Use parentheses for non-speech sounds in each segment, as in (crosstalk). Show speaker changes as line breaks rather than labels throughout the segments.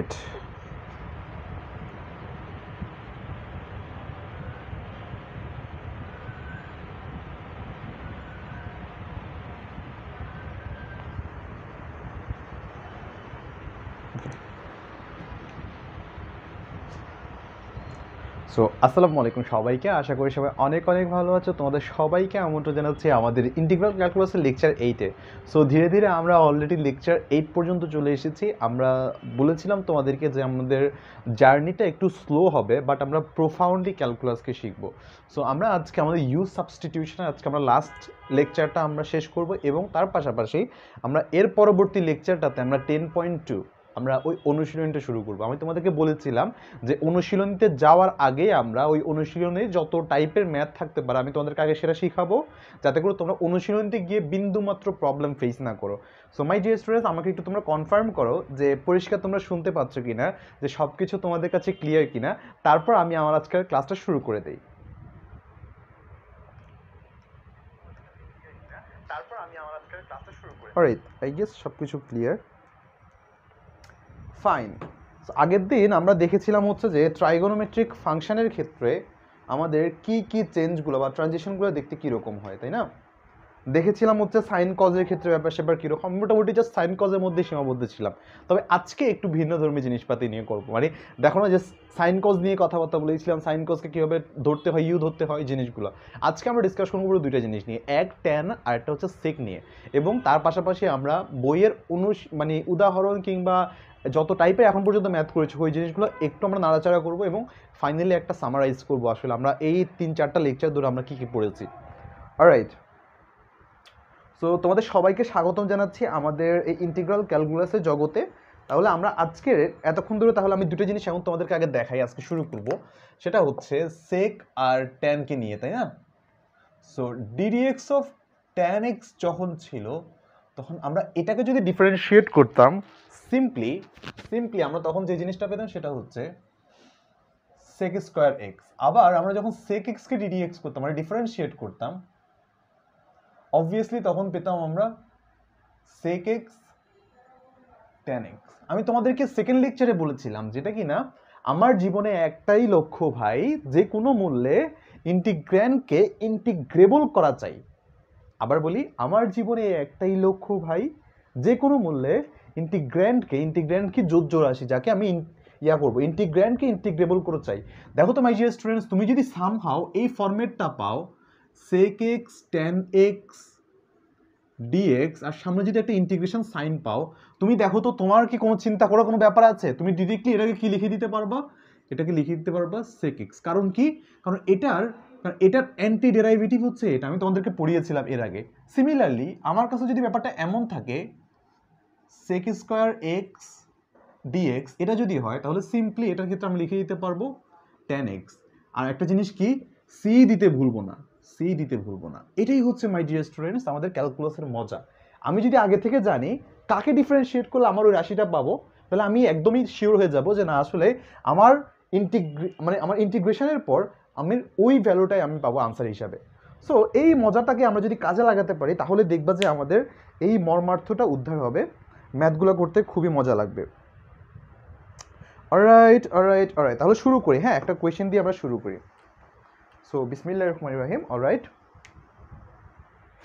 great so আসসালামু আলাইকুম সবাইকে আশা করি সবাই অনেক অনেক ভালো আছো তোমাদের সবাইকে আমন্ত্রণ জানাচ্ছি আমাদের ইন্টিগ্রাল ক্যালকুলাসের লেকচার এইটে সো ধীরে ধীরে আমরা অলরেডি লেকচার এইট পর্যন্ত চলে এসেছি আমরা বলেছিলাম তোমাদেরকে যে আমাদের জার্নিটা একটু স্লো হবে বাট আমরা প্রোফাউন্ডলি ক্যালকুলাসকে শিখবো সো আমরা আজকে আমাদের ইউজ সাবস্টিটিউশন আজকে আমরা লাস্ট লেকচারটা আমরা শেষ করব এবং তার পাশাপাশি আমরা এর পরবর্তী লেকচারটাতে আমরা টেন পয়েন্ট টু আমরা ওই অনুশীলনটা শুরু করব আমি তোমাদেরকে বলেছিলাম যে অনুশীলনীতে যাওয়ার আগে আমরা ওই অনুশীলনে যত টাইপের ম্যাথ থাকতে পারে আমি তোমাদেরকে আগে সেটা শিখাবো যাতে করে তোমরা অনুশীলনীতে গিয়ে বিন্দুমাত্র প্রবলেম ফেস না করো সো মাই ডিয়ার স্টুডেন্টস আমাকে একটু তোমরা কনফার্ম করো যে পরিষ্কার তোমরা শুনতে পাচ্ছ কি না যে সব কিছু তোমাদের কাছে ক্লিয়ার কি না তারপর আমি আমার আজকের ক্লাসটা শুরু করে দিই অলরাইট আই গেস সব কিছু ক্লিয়ার সাইন আগের দিন আমরা দেখেছিলাম হচ্ছে যে ট্রাইগোনোমেট্রিক ফাংশনের ক্ষেত্রে আমাদের কি কি চেঞ্জগুলো বা ট্রানজেকশনগুলো দেখতে কীরকম হয় তাই না দেখেছিলাম হচ্ছে সাইন কজের ক্ষেত্রে ব্যাপার সেপার কীরকম মোটামুটি জাস্ট সাইন কজের মধ্যে সীমাবদ্ধ ছিলাম তবে আজকে একটু ভিন্ন ধর্মী জিনিসপাতি নিয়ে করবো মানে দেখো না যে সাইন কজ নিয়ে কথাবার্তা বলেছিলাম সাইন কজকে কীভাবে ধরতে হয় ইউ ধরতে হয় জিনিসগুলো আজকে আমরা ডিসকাশন করবো দুইটা জিনিস নিয়ে এক ট্যান আর একটা হচ্ছে সেক নিয়ে এবং তার পাশাপাশি আমরা বইয়ের অনু মানে উদাহরণ কিংবা যত টাইপের এখন পর্যন্ত ম্যাথ করেছি ওই জিনিসগুলো একটু আমরা নাড়াচাড়া করবো এবং ফাইনালি একটা সামারাইজ করবো আসলে আমরা এই তিন চারটা লেকচার ধরে আমরা কী কী পড়েছি অলরাইট সো তোমাদের সবাইকে স্বাগতম জানাচ্ছি আমাদের এই ইন্টিগ্রাল ক্যালকুলাসের জগতে তাহলে আমরা আজকের এতক্ষণ ধরে তাহলে আমি দুটো জিনিস এখন তোমাদেরকে আগে দেখাই আজকে শুরু করব সেটা হচ্ছে সেক আর ট্যানকে নিয়ে তাই না so d d x of tan x যখন ছিল তখন আমরা এটাকে যদি ডিফারেন্সিয়েট করতাম সিম্পলি সিম্পলি আমরা তখন যে জিনিসটা পেতাম সেটা হচ্ছে সেক স্কোয়ার এক্স আবার আমরা যখন সেক এক্সকে ডিডি এক্স করতাম মানে ডিফারেন্সিয়েট করতাম অবভিয়াসলি তখন পেতাম আমরা সেক এক্স টেন এক্স আমি তোমাদেরকে সেকেন্ড লেকচারে বলেছিলাম যেটা কি না আমার জীবনে একটাই লক্ষ্য ভাই যে কোনো মূল্যে ইন্টিগ্র্যান্ডকে ইন্টিগ্রেবল করা চাই আবার বলি আমার জীবনে একটাই লক্ষ্য ভাই যে কোনো মূল্যে ইন্টিগ্র্যান্ডকে ইন্টিগ্র্যান্ড কি জোর আসি যাকে আমি ইয়া করবো ইন্টিগ্র্যান্ডকে ইন্টিগ্রেবল করে চাই দেখো তো মাই জিয়ার স্টুডেন্টস তুমি যদি সামহাও এই ফর্মেটটা পাও sec x tan x d x আর সামনে যদি একটা ইন্টিগ্রেশন সাইন পাও তুমি দেখো তো তোমার কি কোনো চিন্তা করার কোনো ব্যাপার আছে তুমি ডিরেক্টলি এটাকে কি লিখে দিতে পারবা এটাকে লিখে দিতে পারবা সেক এক্স কারণ কি কারণ এটার কারণ এটার অ্যান্টি ডেরাইভেটিভ হচ্ছে এটা আমি তোমাদেরকে পড়িয়েছিলাম এর আগে সিমিলারলি আমার কাছে যদি ব্যাপারটা এমন থাকে সেক স্কোয়ার এক্স ডিএক্স এটা যদি হয় তাহলে সিম্পলি এটার ক্ষেত্রে আমি লিখে দিতে পারবো টেন এক্স আর একটা জিনিস কি সি দিতে ভুলবো না সি দিতে ভুলবো না এটাই হচ্ছে মাই ডিয়ার স্টুডেন্টস আমাদের ক্যালকুলাসের মজা আমি যদি আগে থেকে জানি কাকে ডিফারেন্সিয়েট করলে আমার ওই রাশিটা পাবো তাহলে আমি একদমই শিওর হয়ে যাব যে না আসলে আমার ইন্টিগ্রে মানে আমার ইন্টিগ্রেশনের পর আমি ওই ভ্যালুটাই আমি পাবো আনসার হিসাবে সো এই মজাটাকে আমরা যদি কাজে লাগাতে পারি তাহলে দেখবা যে আমাদের এই মর্মার্থটা উদ্ধার হবে ম্যাথগুলো করতে খুবই মজা লাগবে অরাইট অরাইট অরাইট তাহলে শুরু করি হ্যাঁ একটা কোয়েশ্চেন দিয়ে আমরা শুরু করি সো বিসমিল্লা রহমান ইব্রাহিম অরাইট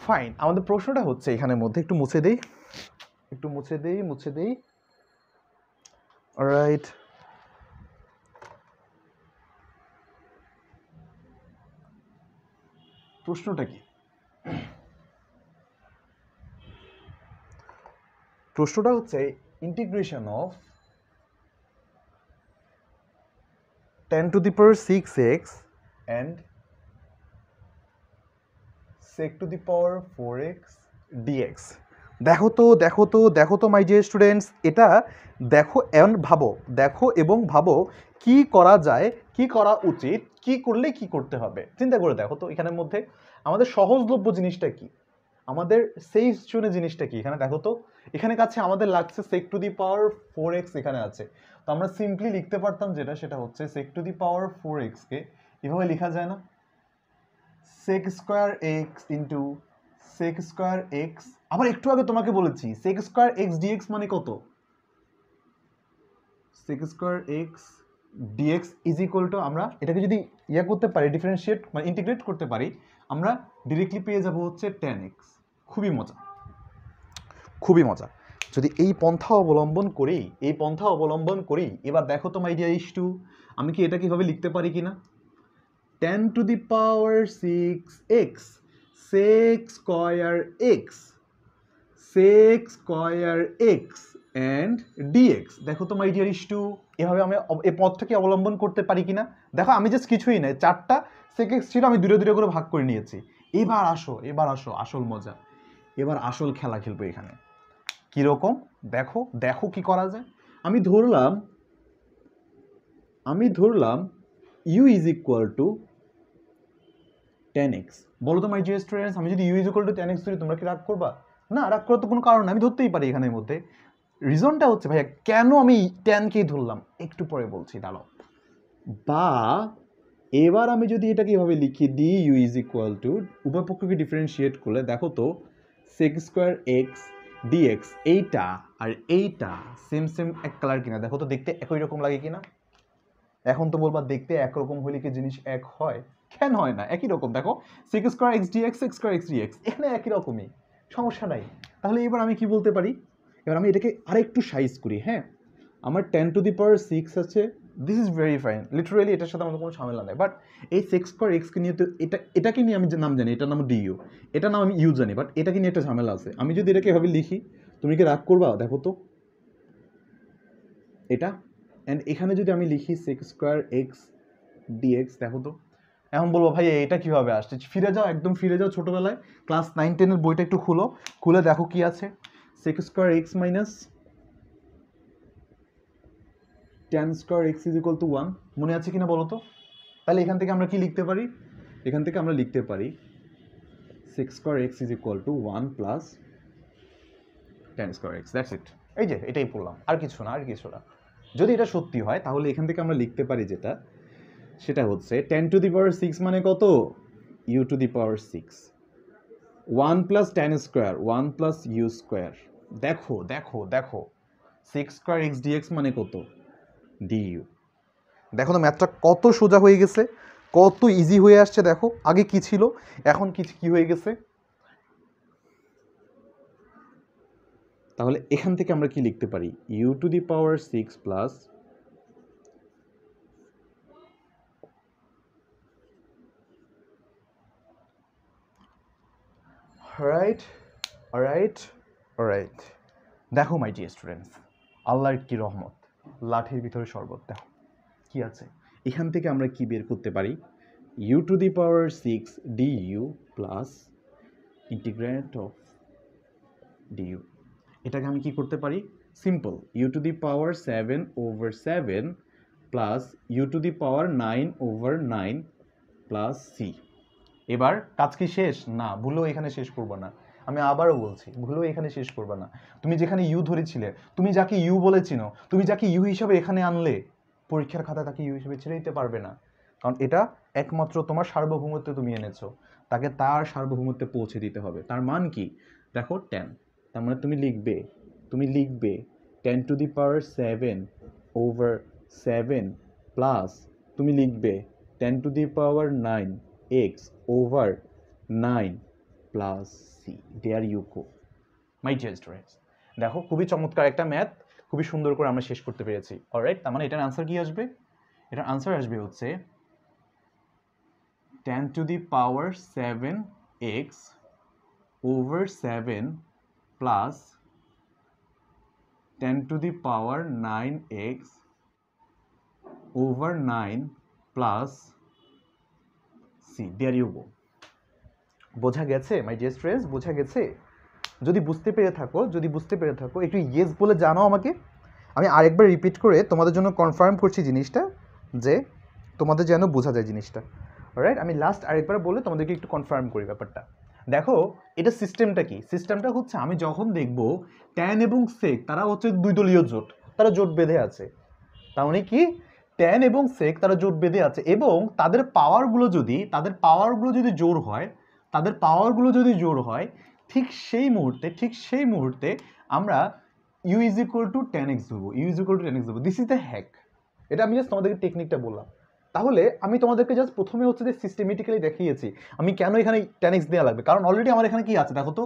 ফাইন আমাদের প্রশ্নটা হচ্ছে এখানের মধ্যে একটু মুছে দেই একটু মুছে দেই মুছে দেই অলরাইট প্রশ্নটা কি প্রশ্নটা হচ্ছে integration of tan to the power six x and sec to the power four x d x দেখো তো দেখো তো দেখো তো মাই ডিয়ার স্টুডেন্টস এটা দেখো অ্যান্ড ভাবো দেখো এবং ভাবো কি করা যায় কি করা উচিত কি করলে কি করতে হবে চিন্তা করে দেখো তো এখানের মধ্যে আমাদের সহজলভ্য জিনিসটা কি আমাদের সেই জোনে জিনিসটা কি এখানে দেখো তো এখানে কাছে আমাদের লাগছে sec to the power four x এখানে আছে তো আমরা সিম্পলি লিখতে পারতাম যেটা সেটা হচ্ছে সেক টু দি পাওয়ার ফোর এক্সকে এভাবে লেখা যায় না sec square x into sec square x আবার একটু আগে তোমাকে বলেছি সেক স্কোয়ার এক্স ডিএক্স মানে কত sec square x dx is equal to আমরা এটাকে যদি ইয়া করতে পারি ডিফারেন্সিয়েট মানে ইন্টিগ্রেট করতে পারি আমরা ডিরেক্টলি পেয়ে যাব হচ্ছে টেন এক্স খুবই মজা খুবই মজা যদি এই পন্থা অবলম্বন করি এই পন্থা অবলম্বন করি এবার দেখো তো মাই ডিয়ার ইস টু আমি কি এটা কীভাবে লিখতে পারি কি না tan to the power six x sec square x sec square x and d x দেখো তো মাই ডিয়ার ইস টু এভাবে আমি এই পথটাকে অবলম্বন করতে পারি কিনা দেখো আমি জাস্ট কিছুই নাই চারটা সেকেন্ড ছিল আমি দূরে দূরে করে ভাগ করে নিয়েছি এবার আসো এবার আসো আসল মজা এবার আসল খেলা খেলবো এখানে কীরকম দেখো দেখো কি করা যায় আমি ধরলাম আমি ধরলাম u is equal to tan x বলো তো মাই যে স্টুডেন্টস আমি যদি u is equal to tan x ধরি তোমরা কি রাগ করবা না রাগ করার তো কোনো কারণ আমি ধরতেই পারি এখানের মধ্যে রিজনটা হচ্ছে ভাইয়া কেন আমি টেনকেই ধরলাম একটু পরে বলছি দাঁড়াও বা এবার আমি যদি এটাকে এভাবে লিখি দিই ইউ ইজ ইকুয়াল টু উভয় পক্ষকে ডিফারেন্সিয়েট করলে দেখো তো সেক্স স্কোয়ার এক্স ডিএক্স এইটা আর এইটা সেম সেম এক কালার কিনা দেখো তো দেখতে একই রকম লাগে কিনা এখন তো বলবা দেখতে একরকম হলে কি জিনিস এক হয় কেন হয় না একই রকম দেখো sec square x d x sec square x dx এখানে একই রকমই সমস্যা নাই তাহলে এবার আমি কি বলতে পারি এবার আমি এটাকে আরেকটু সাইজ করি হ্যাঁ আমার tan to the power six আছে this is very fine literally এটার সাথে আমাদের কোনো ঝামেলা নেই বাট এই সিক্স পাওয়ার এক্সকে নিয়ে তো এটা এটাকে নিয়ে আমি যে নাম জানি এটার নাম ডিইউ এটা নাম আমি ইউ জানি বাট এটাকে নিয়ে একটা ঝামেলা আছে আমি যদি এটাকে এভাবে লিখি তুমি কি রাগ করবা দেখো তো এটা অ্যান্ড এখানে যদি আমি লিখি সিক্স স্কোয়ার এক্স ডিএক্স দেখো তো এখন বলবো ভাই এটা কীভাবে আসছে ফিরে যাও একদম ফিরে যাও ছোটোবেলায় ক্লাস নাইন টেনের বইটা একটু খুলো খুলে দেখো কি আছে sec square x minus tan square x is equal to one মনে আছে কিনা বলো তো তাহলে এখান থেকে আমরা কি লিখতে পারি এখান থেকে আমরা লিখতে পারি sec square x is equal to one plus tan square x that's it এই যে এটাই পড়লাম আর কিছু না আর কিছু না যদি এটা সত্যি হয় তাহলে এখান থেকে আমরা লিখতে পারি যেটা সেটা হচ্ছে tan to the power six মানে কত u to the power six one plus tan square one plus u square দেখো দেখো দেখো সিক্স স্কোয়ার এক্স ডিএক্স মানে কত ডিইউ দেখো তো ম্যাথটা কত সোজা হয়ে গেছে কত ইজি হয়ে আসছে দেখো আগে কি ছিল এখন কি কি হয়ে গেছে তাহলে এখান থেকে আমরা কি লিখতে পারি u to the power six plus right right right দেখো মাই ডিয়ার স্টুডেন্টস আল্লাহর কি রহমত লাঠির ভিতরে শরবত দেখো কি আছে এখান থেকে আমরা কি বের করতে পারি u to the power six d u plus integrate of d u এটাকে আমি কি করতে পারি simple u to the power seven over seven plus u to the power nine over nine plus C এবার কাজ কি শেষ না ভুলেও এখানে শেষ করবো না আমি আবারও বলছি ভুলেও এখানে শেষ করবে না তুমি যেখানে ইউ ধরেছিলে তুমি যাকে ইউ বলে চিনো তুমি যাকে ইউ হিসাবে এখানে আনলে পরীক্ষার খাতা তাকে ইউ হিসেবে ছেড়ে দিতে পারবে না কারণ এটা একমাত্র তোমার সার্বভৌমত্বে তুমি এনেছো তাকে তার সার্বভৌমত্বে পৌঁছে দিতে হবে তার মান কি দেখো টেন তার মানে তুমি লিখবে তুমি লিখবে tan to the power seven over seven plus তুমি লিখবে tan to the power nine x over nine plus C there you go my dear students দেখো খুবই চমৎকার একটা ম্যাথ খুবই সুন্দর করে আমরা শেষ করতে পেরেছি রাইট তার মানে এটার আনসার কি আসবে এটার আনসার আসবে হচ্ছে tan to the power seven x over seven plus tan to the power nine x over nine plus C there you go বোঝা গেছে মাই ডিয়ার স্টুডেন্টস বোঝা গেছে যদি বুঝতে পেরে থাকো যদি বুঝতে পেরে থাকো একটু ইয়েস বলে জানাও আমাকে আমি আরেকবার রিপিট করে তোমাদের জন্য কনফার্ম করছি জিনিসটা যে তোমাদের যেন বোঝা যায় জিনিসটা রাইট আমি লাস্ট আরেকবার বলে তোমাদেরকে একটু কনফার্ম করি ব্যাপারটা দেখো এটা সিস্টেমটা কি সিস্টেমটা হচ্ছে আমি যখন দেখব ট্যান এবং সেক তারা হচ্ছে দুই দলীয় জোট তারা জোট বেঁধে আছে তার মানে কি ট্যান এবং সেক তারা জোট বেঁধে আছে এবং তাদের পাওয়ারগুলো যদি তাদের পাওয়ারগুলো যদি জোর হয় তাদের পাওয়ারগুলো যদি জোর হয় ঠিক সেই মুহূর্তে ঠিক সেই মুহূর্তে আমরা u is equal to tan x দেবো u is equal to tan x দেবো দিস ইজ দ্য হ্যাক এটা আমি জাস্ট তোমাদেরকে টেকনিকটা বললাম তাহলে আমি তোমাদেরকে জাস্ট প্রথমে হচ্ছে যে সিস্টেমেটিক্যালি দেখিয়েছি আমি কেন এখানে টেন এক্স দেওয়া লাগবে কারণ অলরেডি আমার এখানে কি আছে দেখো তো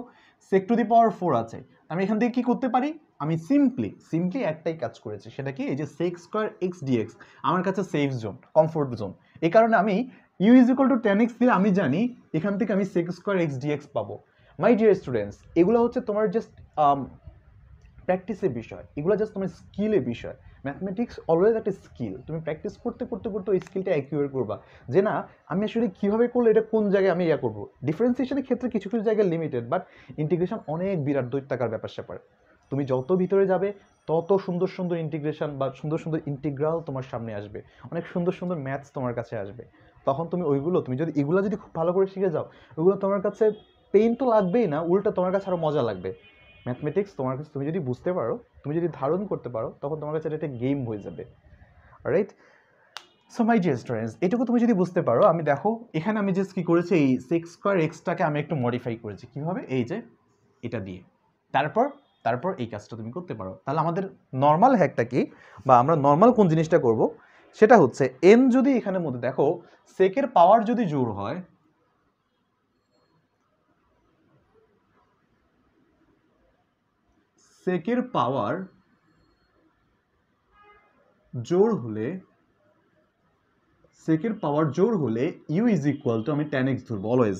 সেক টু দি পাওয়ার ফোর আছে আমি এখান থেকে কী করতে পারি আমি সিম্পলি সিম্পলি একটাই কাজ করেছি সেটা কি এই যে সেক্স স্কোয়ার এক্স ডিএক্স আমার কাছে সেফ জোন কমফোর্ট জোন এই কারণে আমি u is equal to tan x দিলে আমি জানি এখান থেকে আমি সেক্স স্কোয়ার এক্স ডিএক্স পাবো মাই ডিয়ার স্টুডেন্টস এগুলো হচ্ছে তোমার জাস্ট প্র্যাকটিসের um, বিষয় এগুলো জাস্ট তোমার স্কিলের বিষয় ম্যাথমেটিক্স অলওয়েজ একটা স্কিল তুমি প্র্যাকটিস করতে করতে করতে ওই স্কিলটা অ্যাকিউর করবা যে না আমি আসলে কীভাবে করলে এটা কোন জায়গায় আমি ইয়া করবো ডিফারেন্সিয়েশনের ক্ষেত্রে কিছু কিছু জায়গায় লিমিটেড বাট ইন্টিগ্রেশন অনেক বিরাট দৈত্যাকার ব্যাপার স্যাপার তুমি যত ভিতরে যাবে তত সুন্দর সুন্দর ইন্টিগ্রেশন বা সুন্দর সুন্দর ইন্টিগ্রাল তোমার সামনে আসবে অনেক সুন্দর সুন্দর ম্যাথস তোমার কাছে আসবে তখন তুমি ওইগুলো তুমি যদি এগুলো যদি খুব ভালো করে শিখে যাও ওগুলো তোমার কাছে পেইন তো লাগবেই না উল্টা তোমার কাছে আরও মজা লাগবে ম্যাথমেটিক্স তোমার কাছে তুমি যদি বুঝতে পারো তুমি যদি ধারণ করতে পারো তখন তোমার কাছে এটা একটা গেম হয়ে যাবে right so my dear students এটুকু তুমি যদি বুঝতে পারো আমি দেখো এখানে আমি জাস্ট কী করেছি এই সিক্স স্কোয়ার এক্সটাকে আমি একটু মডিফাই করেছি কীভাবে এই যে এটা দিয়ে তারপর তারপর এই কাজটা তুমি করতে পারো তাহলে আমাদের নর্মাল হ্যাকটা কি বা আমরা নর্মাল কোন জিনিসটা করবো সেটা হচ্ছে এন যদি এখানে মধ্যে দেখো সেকের পাওয়ার যদি জোর হয় সেকের পাওয়ার জোর হলে সেকের পাওয়ার জোর হলে ইউ ইজ ইকুয়াল টু আমি টেন এক্স ধরবো always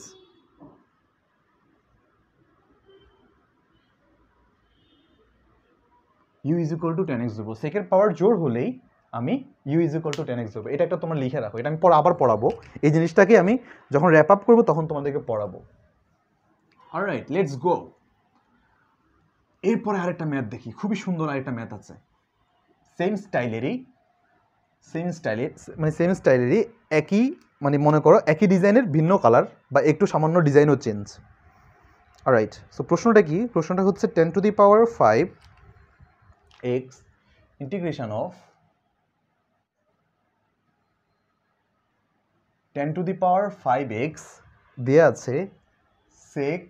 u is equal to tan x ধরবো সেকের পাওয়ার জোর হলেই আমি u is equal to tan x দেবো এটা একটা তোমার লিখে রাখো এটা আমি পরে আবার পড়াবো এই জিনিসটাকে আমি যখন র্যাপ আপ করবো তখন তোমাদেরকে পড়াবো আর রাইট লেটস গো এরপরে আরেকটা ম্যাথ দেখি খুবই সুন্দর আরেকটা ম্যাথ আছে সেম স্টাইলেরই সেম স্টাইলের মানে সেম স্টাইলেরই একই মানে মনে করো একই ডিজাইনের ভিন্ন কালার বা একটু সামান্য ডিজাইনও চেঞ্জ রাইট সো প্রশ্নটা কি প্রশ্নটা হচ্ছে tan to the power five x integration of tan to the power five x দেওয়া আছে sec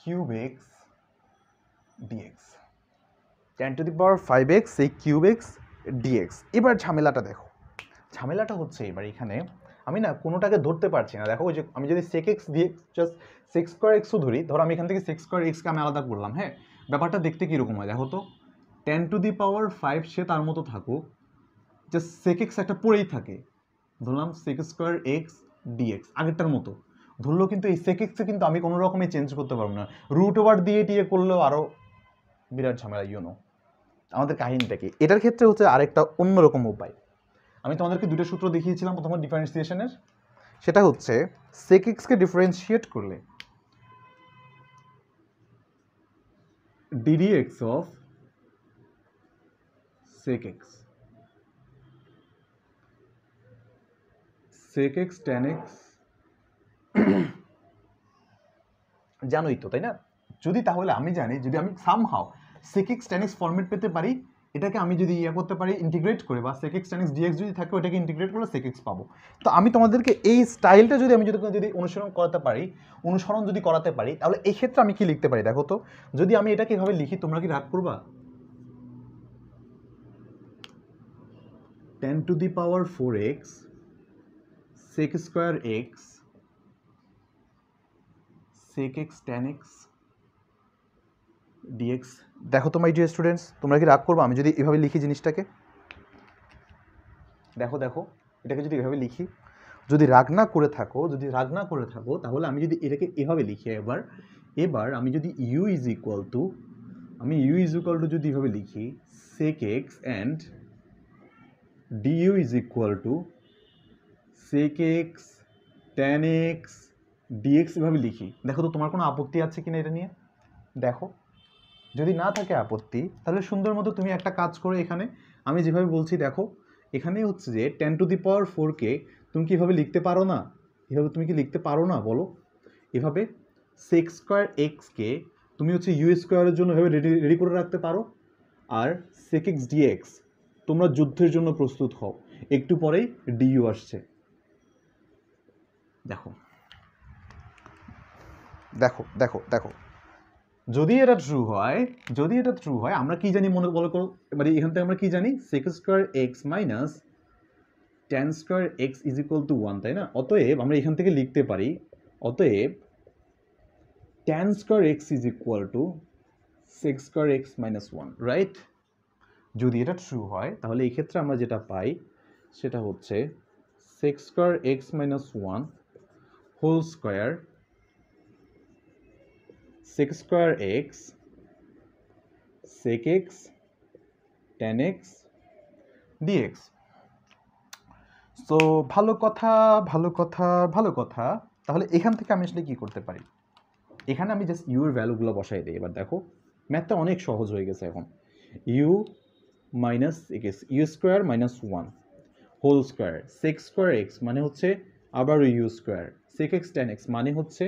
cube x d x tan to the power five x sec cube x d x এবার ঝামেলাটা দেখো ঝামেলাটা হচ্ছে এবার এখানে আমি না কোনোটাকে ধরতে পারছি না দেখো ওই যে আমি যদি সেক এক্স দিয়ে জাস্ট সেক্স স্কোয়ার এক্সও ধরি ধরো আমি এখান থেকে সেক্স স্কোয়ার এক্সকে আমি আলাদা করলাম হ্যাঁ ব্যাপারটা দেখতে কীরকম হয় দেখো তো tan to the power five সে তার মতো থাকুক জাস্ট সেক এক্স একটা পড়েই থাকে ধরলাম সেক স্কোয়ার এক্স ডিএক্স আগেরটার মতো ধরলেও কিন্তু এই সেক এক্সে কিন্তু আমি কোনো রকমে চেঞ্জ করতে পারবো না রুট ওভার দিয়ে টিয়ে করলেও আরও বিরাট ঝামেলা ইউনো আমাদের কাহিনীটা কি এটার ক্ষেত্রে হচ্ছে আরেকটা অন্যরকম উপায় আমি তোমাদেরকে দুটো সূত্র দেখিয়েছিলাম প্রথমে ডিফারেন্সিয়েশনের সেটা হচ্ছে সেক এক্সকে ডিফারেন্সিয়েট করলে d d x of sec x sec x tan x (coughs) জানোই তো তাই না যদি তাহলে আমি জানি যদি আমি somehow sec x tan x format পেতে পারি এটাকে আমি যদি ইয়ে করতে পারি ইন্টিগ্রেট করে বা সেক এক্স এক্স ডিএক্স যদি থাকে ওটাকে ইন্টিগ্রেট করে সেক এক্স পাবো তো আমি তোমাদেরকে এই স্টাইলটা যদি আমি যদি যদি অনুসরণ করাতে পারি অনুসরণ যদি করাতে পারি তাহলে এই ক্ষেত্রে আমি কি লিখতে পারি দেখো তো যদি আমি এটাকে এভাবে লিখি তোমরা কি রাগ করবা tan to the power four x sec square x sec x tan x dx দেখো তো মাই ডিয়ার স্টুডেন্টস তোমরা কি রাগ করবে আমি যদি এভাবে লিখি জিনিসটাকে দেখো দেখো এটাকে যদি এভাবে লিখি যদি রাগ না করে থাকো যদি রাগ না করে থাকো তাহলে আমি যদি এটাকে এভাবে লিখি এবার এবার আমি যদি ইউ ইজ ইকুয়াল টু আমি ইউ ইজ ইকুয়াল টু যদি এভাবে লিখি sec x and d u is equal to sec x tan x d x এভাবে লিখি দেখো তো তোমার কোনো আপত্তি আছে কি না এটা নিয়ে দেখো যদি না থাকে আপত্তি তাহলে সুন্দর মতো তুমি একটা কাজ করো এখানে আমি যেভাবে বলছি দেখো এখানে হচ্ছে যে টেন টু দি পাওয়ার ফোরকে তুমি কিভাবে এভাবে লিখতে পারো না এভাবে তুমি কি লিখতে পারো না বলো এভাবে সেক্স স্কোয়ার এক্সকে তুমি হচ্ছে ইউ স্কোয়ারের জন্য এভাবে রেডি রেডি করে রাখতে পারো আর সেক এক্স ডিএক্স তোমরা যুদ্ধের জন্য প্রস্তুত হও একটু পরেই ডিইউ আসছে দেখো দেখো দেখো দেখো যদি এটা ট্রু হয় যদি এটা ট্রু হয় আমরা কি জানি মনে বলো করো মানে এখান থেকে আমরা কি জানি sec square x minus tan square x is equal to one তাই না অতএব আমরা এখান থেকে লিখতে পারি অতএব tan square x is equal to sec square x minus one right যদি এটা ট্রু হয় তাহলে এই ক্ষেত্রে আমরা যেটা পাই সেটা হচ্ছে sec square x minus one whole square sec square x sec x tan x dx so ভালো কথা ভালো কথা ভালো কথা তাহলে এখান থেকে আমি আসলে কী করতে পারি এখানে আমি জাস্ট ইউর ভ্যালুগুলো বসাই দিই এবার দেখো ম্যাথটা অনেক সহজ হয়ে গেছে এখন u minus x u square minus one whole square sec square x মানে হচ্ছে আবার u square sec x tan x মানে হচ্ছে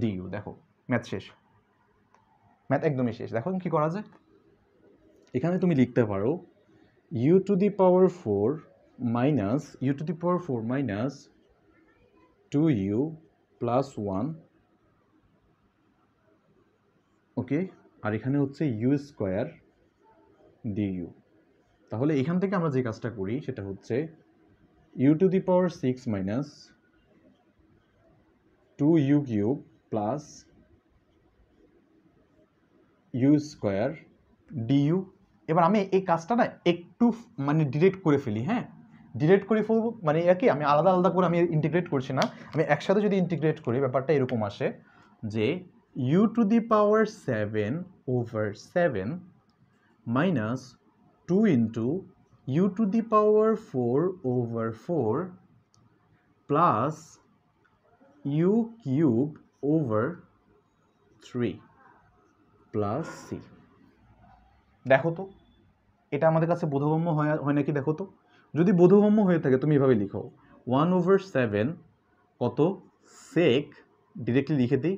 ডি ইউ দেখো ম্যাথ শেষ ম্যাথ একদমই শেষ দেখো কি করা যায় এখানে তুমি লিখতে পারো u to the power four minus u to the power four minus two u plus one okay আর এখানে হচ্ছে ইউ স্কোয়ার ডি ইউ তাহলে এখান থেকে আমরা যে কাজটা করি সেটা হচ্ছে u to the power six minus two u cube plus u square d u এবার আমি এই কাজটা না একটু মানে ডিরেক্ট করে ফেলি হ্যাঁ ডিরেক্ট করে ফেলব মানে একই আমি আলাদা আলাদা করে আমি ইন্টিগ্রেট করছি না আমি একসাথে যদি ইন্টিগ্রেট করি ব্যাপারটা এরকম আসে যে u to the power seven over seven minus two into u to the power four over four plus u cube over three plus C দেখো তো এটা আমাদের কাছে বোধগম্য হয় হয় নাকি দেখো তো যদি বোধগম্য হয়ে থাকে তুমি এভাবে লিখো ওয়ান ওভার সেভেন কত sec ডিরেক্টলি লিখে দিই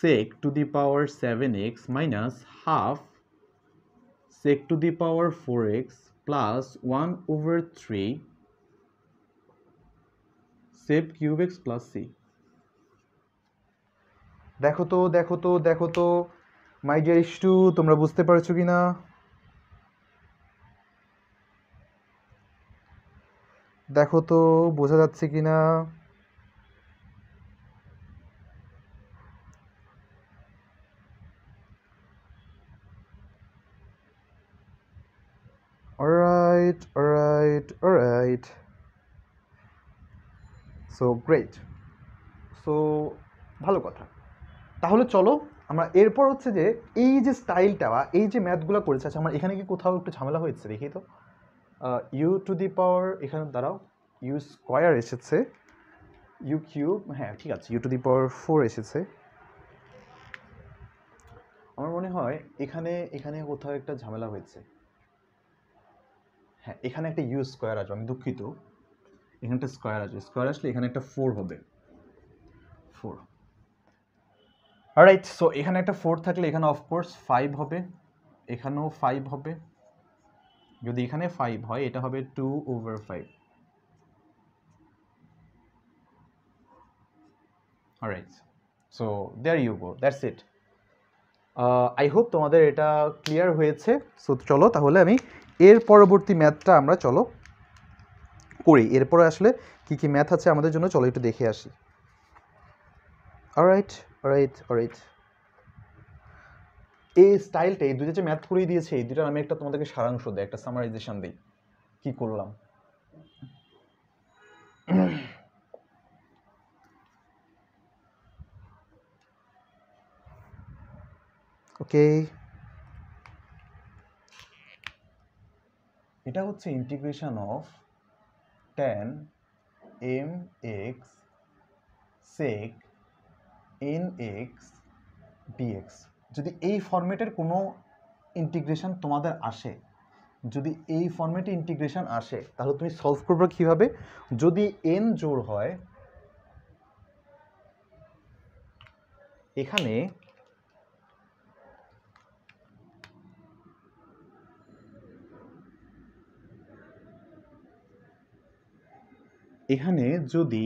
sec to the power seven x minus half to to the power four x plus one over three sec cube x plus C দেখো তো দেখো তো দেখো তো মাই ডিয়ার ইস্টু তোমরা বুঝতে পারছো কি না দেখো তো বোঝা যাচ্ছে কি না alright alright alright. So great so ভালো কথা তাহলে চলো আমরা এরপর হচ্ছে যে এই যে স্টাইলটা বা এই যে ম্যাথগুলো করেছে আছে আচ্ছা, আমার এখানে কি কোথাও একটু ঝামেলা হয়েছে দেখি তো ইউ টু দি পাওয়ার এখানে দ্বারাও ইউ স্কোয়ার এসেছে ইউ কিউব হ্যাঁ ঠিক আছে u to the power four এসেছে আমার মনে হয় এখানে এখানে কোথাও একটা ঝামেলা হয়েছে হ্যাঁ এখানে একটা ইউ স্কোয়ার আছে আমি দুঃখিত এখানটা স্কোয়ার আসবে স্কোয়ার আসলে এখানে একটা ফোর হবে ফোর রাইট সো এখানে একটা ফোর থাকলে এখানে অফকোর্স ফাইভ হবে এখানেও ফাইভ হবে যদি এখানে ফাইভ হয় এটা হবে two over five right so there you go that's it I hope তোমাদের এটা ক্লিয়ার হয়েছে সো চলো তাহলে আমি এর পরবর্তী ম্যাথটা আমরা চলো করি এরপরে আসলে কী কী ম্যাথ আছে আমাদের জন্য চলো একটু দেখে আসি অরাইট অরাইট অরাইট এই স্টাইলটা এই দুইটা যে ম্যাথ করিয়ে দিয়েছে এই দুটার আমি একটা তোমাদেরকে সারাংশ দিই একটা সামারাইজেশন দিই কি করলাম ওকে এটা হচ্ছে integration of tan m x sec dx dx যদি এই ফরম্যাটের কোনো ইন্টিগ্রেশন তোমাদের আসে যদি এই ফরম্যাটে ইন্টিগ্রেশন আসে তাহলে তুমি সলভ করবে কীভাবে যদি এন জোর হয় এখানে এখানে যদি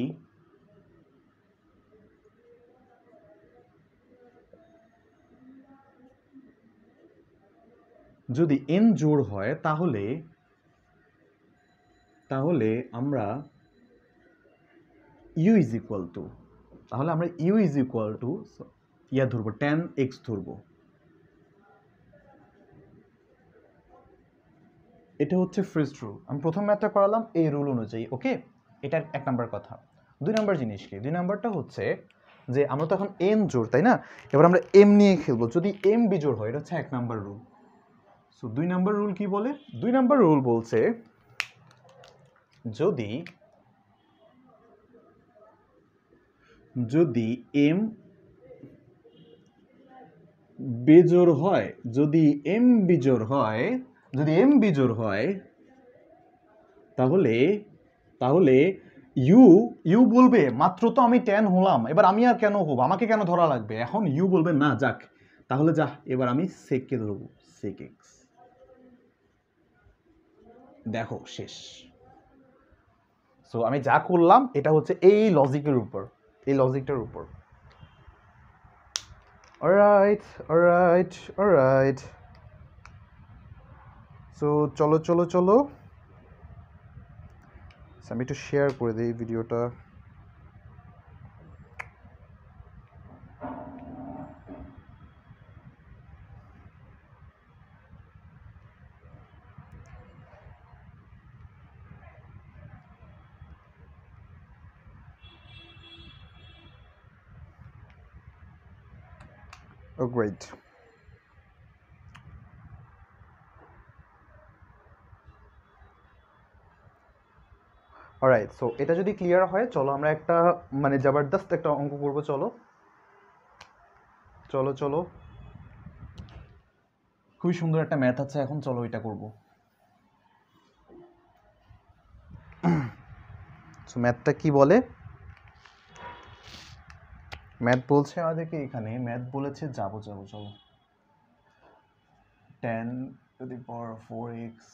যদি এন জোড় হয় তাহলে তাহলে আমরা ইউ ইজ ইকুয়াল টু তাহলে আমরা ইউ ইজ ইকুয়াল টু ইয়া ধরবো টেন এক্স ধরবো এটা হচ্ছে ফ্রিজ রুল আমি প্রথম ম্যাথটা করালাম এই রুল অনুযায়ী ওকে এটার এক নম্বর কথা দুই নম্বর জিনিস কি দুই নম্বরটা হচ্ছে যে আমরা তখন এম জোর তাই না এবার আমরা এম নিয়ে খেলবো যদি এম বিজোর হয় এটা হচ্ছে এক নাম্বার রুল সো দুই নাম্বার রুল কি বলে দুই নাম্বার রুল বলছে যদি যদি এম বেজোর হয় যদি এম বিজোর হয় যদি এম বিজোর হয় তাহলে তাহলে ইউ ইউ বলবে মাত্র তো আমি টেন হলাম এবার আমি আর কেন হব আমাকে কেন ধরা লাগবে এখন ইউ বলবে না যাক তাহলে যা এবার আমি সেককে ধরব সেক এক্স দেখো শেষ সো আমি যা করলাম এটা হচ্ছে এই লজিকের উপর এই লজিকটার উপর অলরাইট অলরাইট অলরাইট সো চলো চলো চলো আমি একটু শেয়ার করে দিই ভিডিওটা Oh, great. অলরাইট সো এটা যদি ক্লিয়ার হয় চলো আমরা একটা মানে জবরদস্ত একটা অঙ্ক করবো চলো চলো চলো খুবই সুন্দর একটা ম্যাথ আছে এখন চলো এটা করব সো ম্যাথটা কি বলে ম্যাথ বলছে আমাদেরকে এখানে ম্যাথ বলেছে যাবো যাবো চলো tan to the power four x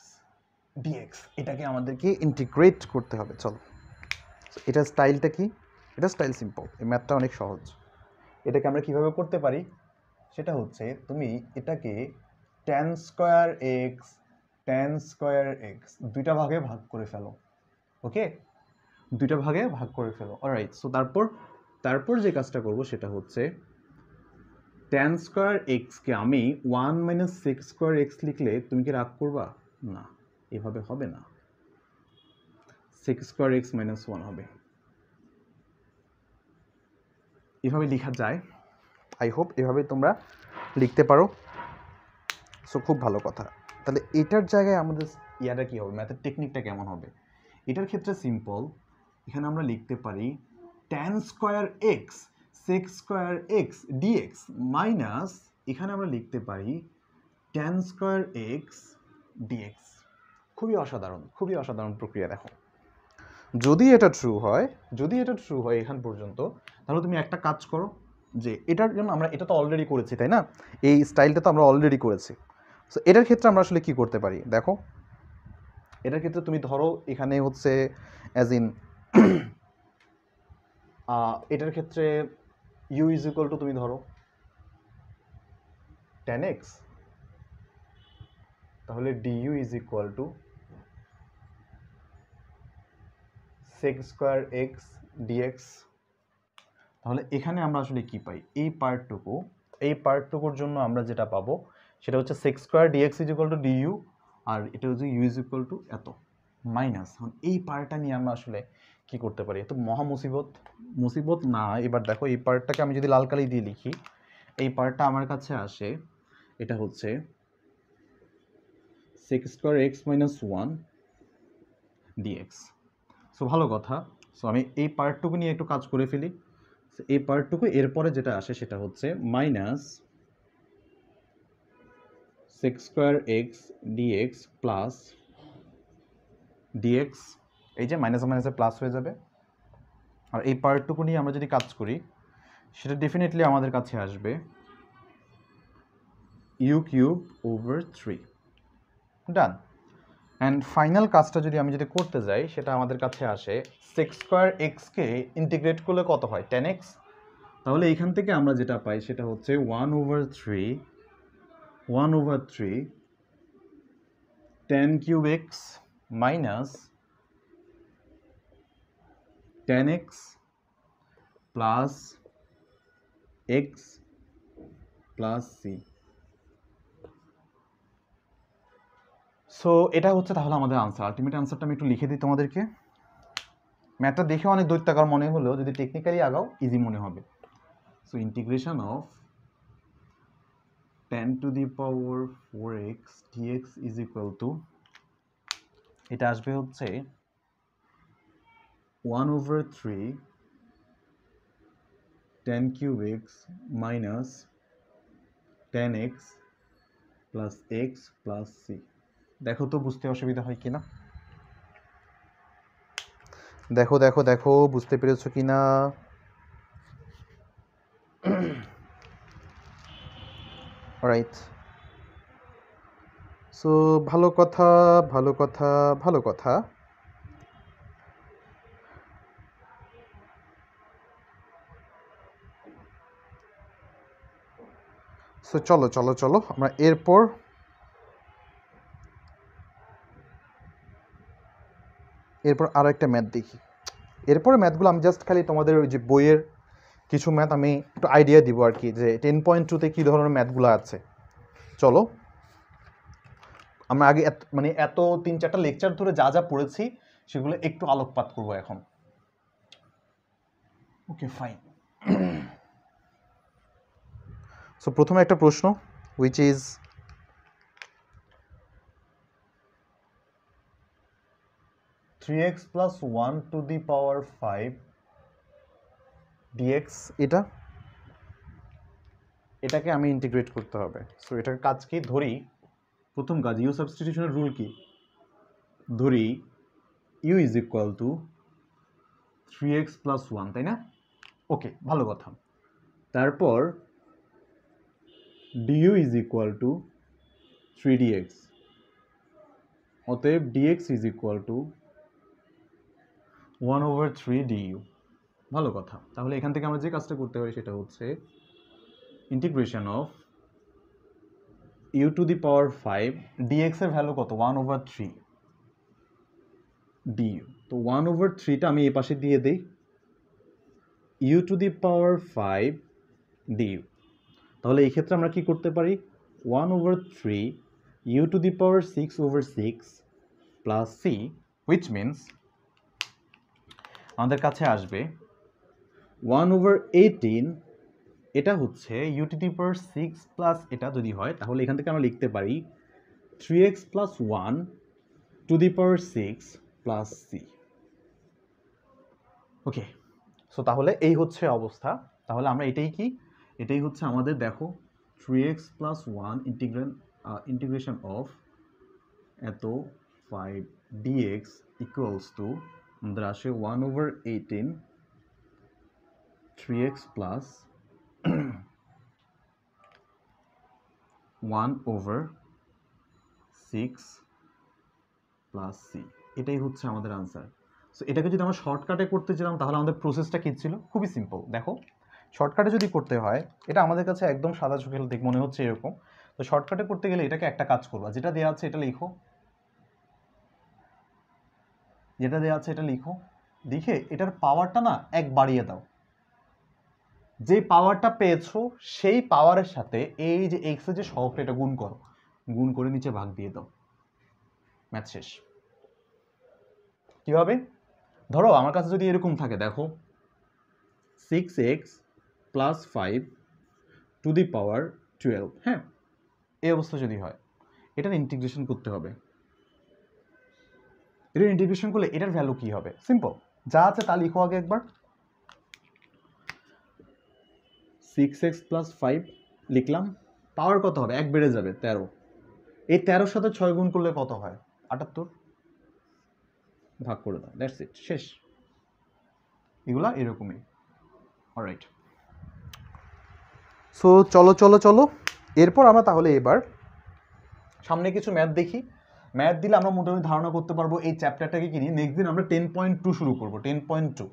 dx এটাকে আমাদেরকে ইন্টিগ্রেট করতে হবে চলো এটার স্টাইলটা কি এটা স্টাইল সিম্পল এই ম্যাথটা অনেক সহজ এটাকে আমরা কিভাবে করতে পারি সেটা হচ্ছে তুমি এটাকে tan square x tan square x দুইটা ভাগে ভাগ করে ফেলো ওকে দুইটা ভাগে ভাগ করে ফেলো অলরাইট সো তারপর তারপর যে কাজটা করব সেটা হচ্ছে ট্যান স্কোয়ার এক্সকে আমি one minus sec square x লিখলে তুমি কি রাগ করবা না এভাবে হবে না স্কোয়ার এক্স মাইনাস ওয়ান হবে এভাবে লেখা যায় আই হোপ এভাবে তোমরা লিখতে পারো সো খুব ভালো কথা তাহলে এটার জায়গায় আমাদের ইয়াটা কী হবে ম্যাথের টেকনিকটা কেমন হবে এটার ক্ষেত্রে সিম্পল এখানে আমরা লিখতে পারি tan square x sec square x dx minus এখানে আমরা লিখতে পারি ট্যান স্কোয়ার এক্স ডিএক্স খুবই অসাধারণ খুবই অসাধারণ প্রক্রিয়া দেখো যদি এটা ট্রু হয় যদি এটা ট্রু হয় এখান পর্যন্ত তাহলে তুমি একটা কাজ করো যে এটার জন্য আমরা এটা তো অলরেডি করেছি তাই না এই স্টাইলটা তো আমরা অলরেডি করেছি সো এটার ক্ষেত্রে আমরা আসলে কি করতে পারি দেখো এটার ক্ষেত্রে তুমি ধরো এখানে হচ্ছে অ্যাজ ইন (clears throat) এটার ক্ষেত্রে ইউ ইজ ইকুয়াল টু তুমি ধরো টেন এক্স তাহলে d u is equal to sec square x dx তাহলে এখানে আমরা আসলে কী পাই এই পার্টটুকু এই পার্টটুকুর জন্য আমরা যেটা পাবো সেটা হচ্ছে sec square dx is equal to du আর এটা হচ্ছে ইউ ইজ ইকুয়াল টু এত মাইনাস এই পার্টটা নিয়ে আমরা আসলে কি করতে পারি তো মহা মুসিবত মুসিবত না এবার দেখো এই পার্টটাকে আমি যদি লাল কালি দিয়ে লিখি এই পার্টটা আমার কাছে আসে এটা হচ্ছে sec square x minus one dx so ভালো কথা সো আমি এই পার্টটুকু নিয়ে একটু কাজ করে ফেলি এই পার্টটুকু এরপরে যেটা আসে সেটা হচ্ছে minus sec square x dx plus dx এই যে মাইনাসে মাইনাসে প্লাস হয়ে যাবে আর এই পার্টটুকু নিয়ে আমরা যদি কাজ করি সেটা ডেফিনেটলি আমাদের কাছে আসবে u cube over three done and final কাজটা যদি আমি যদি করতে যাই সেটা আমাদের কাছে আসে সিক্স স্কোয়ার এক্সকে ইন্টিগ্রেট করলে কত হয় টেন এক্স তাহলে এখান থেকে আমরা যেটা পাই সেটা হচ্ছে one over three one over three tan cube x minus tan x plus x plus c so এটা হচ্ছে তাহলে আমাদের আনসার আলটিমেট আনসারটা আমি একটু লিখে দিই তোমাদেরকে ম্যাথটা দেখে অনেক দৈত্যাকার মনে হলেও যদি টেকনিক্যালি আগাও ইজি মনে হবে so integration of tan to the power four x dx is equal to এটা আসবে হচ্ছে one over three tan cube x minus tan x plus x plus C দেখো তো বুঝতে অসুবিধা হয় কি না দেখো দেখো দেখো বুঝতে পেরেছো কি না রাইট সো ভালো কথা ভালো কথা ভালো কথা সো চলো চলো চলো আমরা এরপর এরপর আরও একটা ম্যাথ দেখি এরপরে ম্যাথগুলো আমি জাস্ট খালি তোমাদের ওই যে বইয়ের কিছু ম্যাথ আমি একটু আইডিয়া দিব আর কি যে টেন পয়েন্ট টুতে কী ধরনের ম্যাথগুলো আছে চলো আমরা আগে মানে এত তিন চারটা লেকচার ধরে যা যা পড়েছি সেগুলো একটু আলোকপাত করব এখন ওকে ফাইন সো প্রথমে একটা প্রশ্ন which is 3x plus one to the power five dx এটা এটাকে আমি ইন্টিগ্রেট করতে হবে সো এটার কাজকে ধরি প্রথম কাজ ইউ সাবস্টিটিউশনের রুল কি ধরি u is equal to three x plus one তাই না ওকে ভালো কথা তারপর d u is equal to three dx অতএব dx is equal to one over three u ভালো কথা তাহলে এখান থেকে আমরা যে কাজটা করতে পারি সেটা হচ্ছে integration of u to the power five এক্সের ভ্যালু কত ওয়ান ওভার থ্রি ইউ তো ওয়ান ওভার থ্রিটা আমি এই পাশে দিয়ে দিই u to the power five u তাহলে এই ক্ষেত্রে আমরা কি করতে পারি one over three u to the power six over six plus c which means আমাদের কাছে আসবে ওয়ান ওভার এইটিন এটা হচ্ছে ইউটিটি পার সিক্স প্লাস এটা যদি হয় তাহলে এখান থেকে আমরা লিখতে পারি three x plus one to the power six plus c okay so তাহলে এই হচ্ছে অবস্থা তাহলে আমরা এটাই কি এটাই হচ্ছে আমাদের দেখো থ্রি এক্স প্লাস ওয়ান ইন্টিগ্রেন ইন্টিগ্রেশন অফ এত ফাইভ এক্স ইকুয়ালস টু আমাদের আসে one over eighteen three x plus one over six plus c এটাই হচ্ছে আমাদের আনসার সো এটাকে যদি আমরা শর্টকাটে করতে যেতাম তাহলে আমাদের প্রসেসটা কী ছিল খুবই সিম্পল দেখো শর্টকাটে যদি করতে হয় এটা আমাদের কাছে একদম সাদা চোখে দেখ মনে হচ্ছে এরকম তো শর্টকাটে করতে গেলে এটাকে একটা কাজ করবা যেটা দেওয়া আছে এটা লিখো যেটা দেওয়া আছে এটা লিখো লিখে এটার পাওয়ারটা না এক বাড়িয়ে দাও যে পাওয়ারটা পেয়েছো সেই পাওয়ারের সাথে এই যে এক্সের যে সহগটা এটা গুণ করো গুণ করে নিচে ভাগ দিয়ে দাও ম্যাথ শেষ কীভাবে ধরো আমার কাছে যদি এরকম থাকে দেখো six x plus five to the power twelve হ্যাঁ এই অবস্থা যদি হয় এটার ইন্টিগ্রেশন করতে হবে এটার ইন্টিগ্রেশন করলে এটার ভ্যালু কী হবে সিম্পল যা আছে তা লিখো আগে একবার সিক্স এক্স প্লাস ফাইভ লিখলাম পাওয়ার কত হবে এক বেড়ে যাবে তেরো এই তেরোর সাথে ছয় গুণ করলে কত হয় আটাত্তর ভাগ করে দাও দ্যাটস ইট শেষ এগুলা এরকমই অলরাইট সো চলো চলো চলো এরপর আমরা তাহলে এবার সামনে কিছু ম্যাথ দেখি ম্যাথ দিলে আমরা মোটামুটি ধারণা করতে পারবো এই চ্যাপ্টারটাকে কিনি নেক্সট দিন আমরা টেন পয়েন্ট টু শুরু করবো টেন পয়েন্ট টু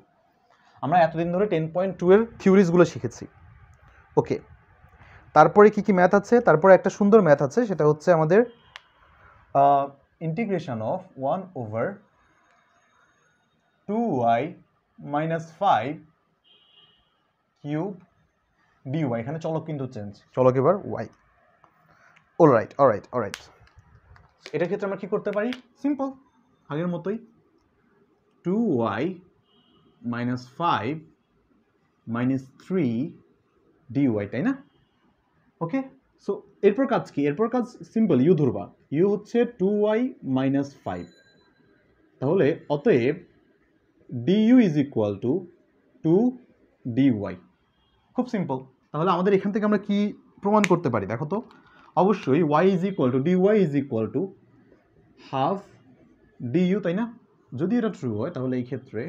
আমরা এতদিন ধরে টেন পয়েন্ট টু এর থিওরিজগুলো শিখেছি ওকে তারপরে কি কি ম্যাথ আছে তারপরে একটা সুন্দর ম্যাথ আছে সেটা হচ্ছে আমাদের integration of one over two y minus five cube d y এখানে চলক কিন্তু চেঞ্জ চলক এবার y all right right all right এটার ক্ষেত্রে আমরা কি করতে পারি সিম্পল আগের মতোই two y minus five minus three dy তাই না ওকে সো এরপর কাজ কি এরপর কাজ সিম্পল ইউ ধরবা ইউ হচ্ছে টু ওয়াই মাইনাস ফাইভ তাহলে অতএব d u is equal to two dy খুব সিম্পল তাহলে আমাদের এখান থেকে আমরা কি প্রমাণ করতে পারি দেখো তো অবশ্যই y is equal to d y is equal to half d u তাই না যদি এটা ট্রু হয় তাহলে এই ক্ষেত্রে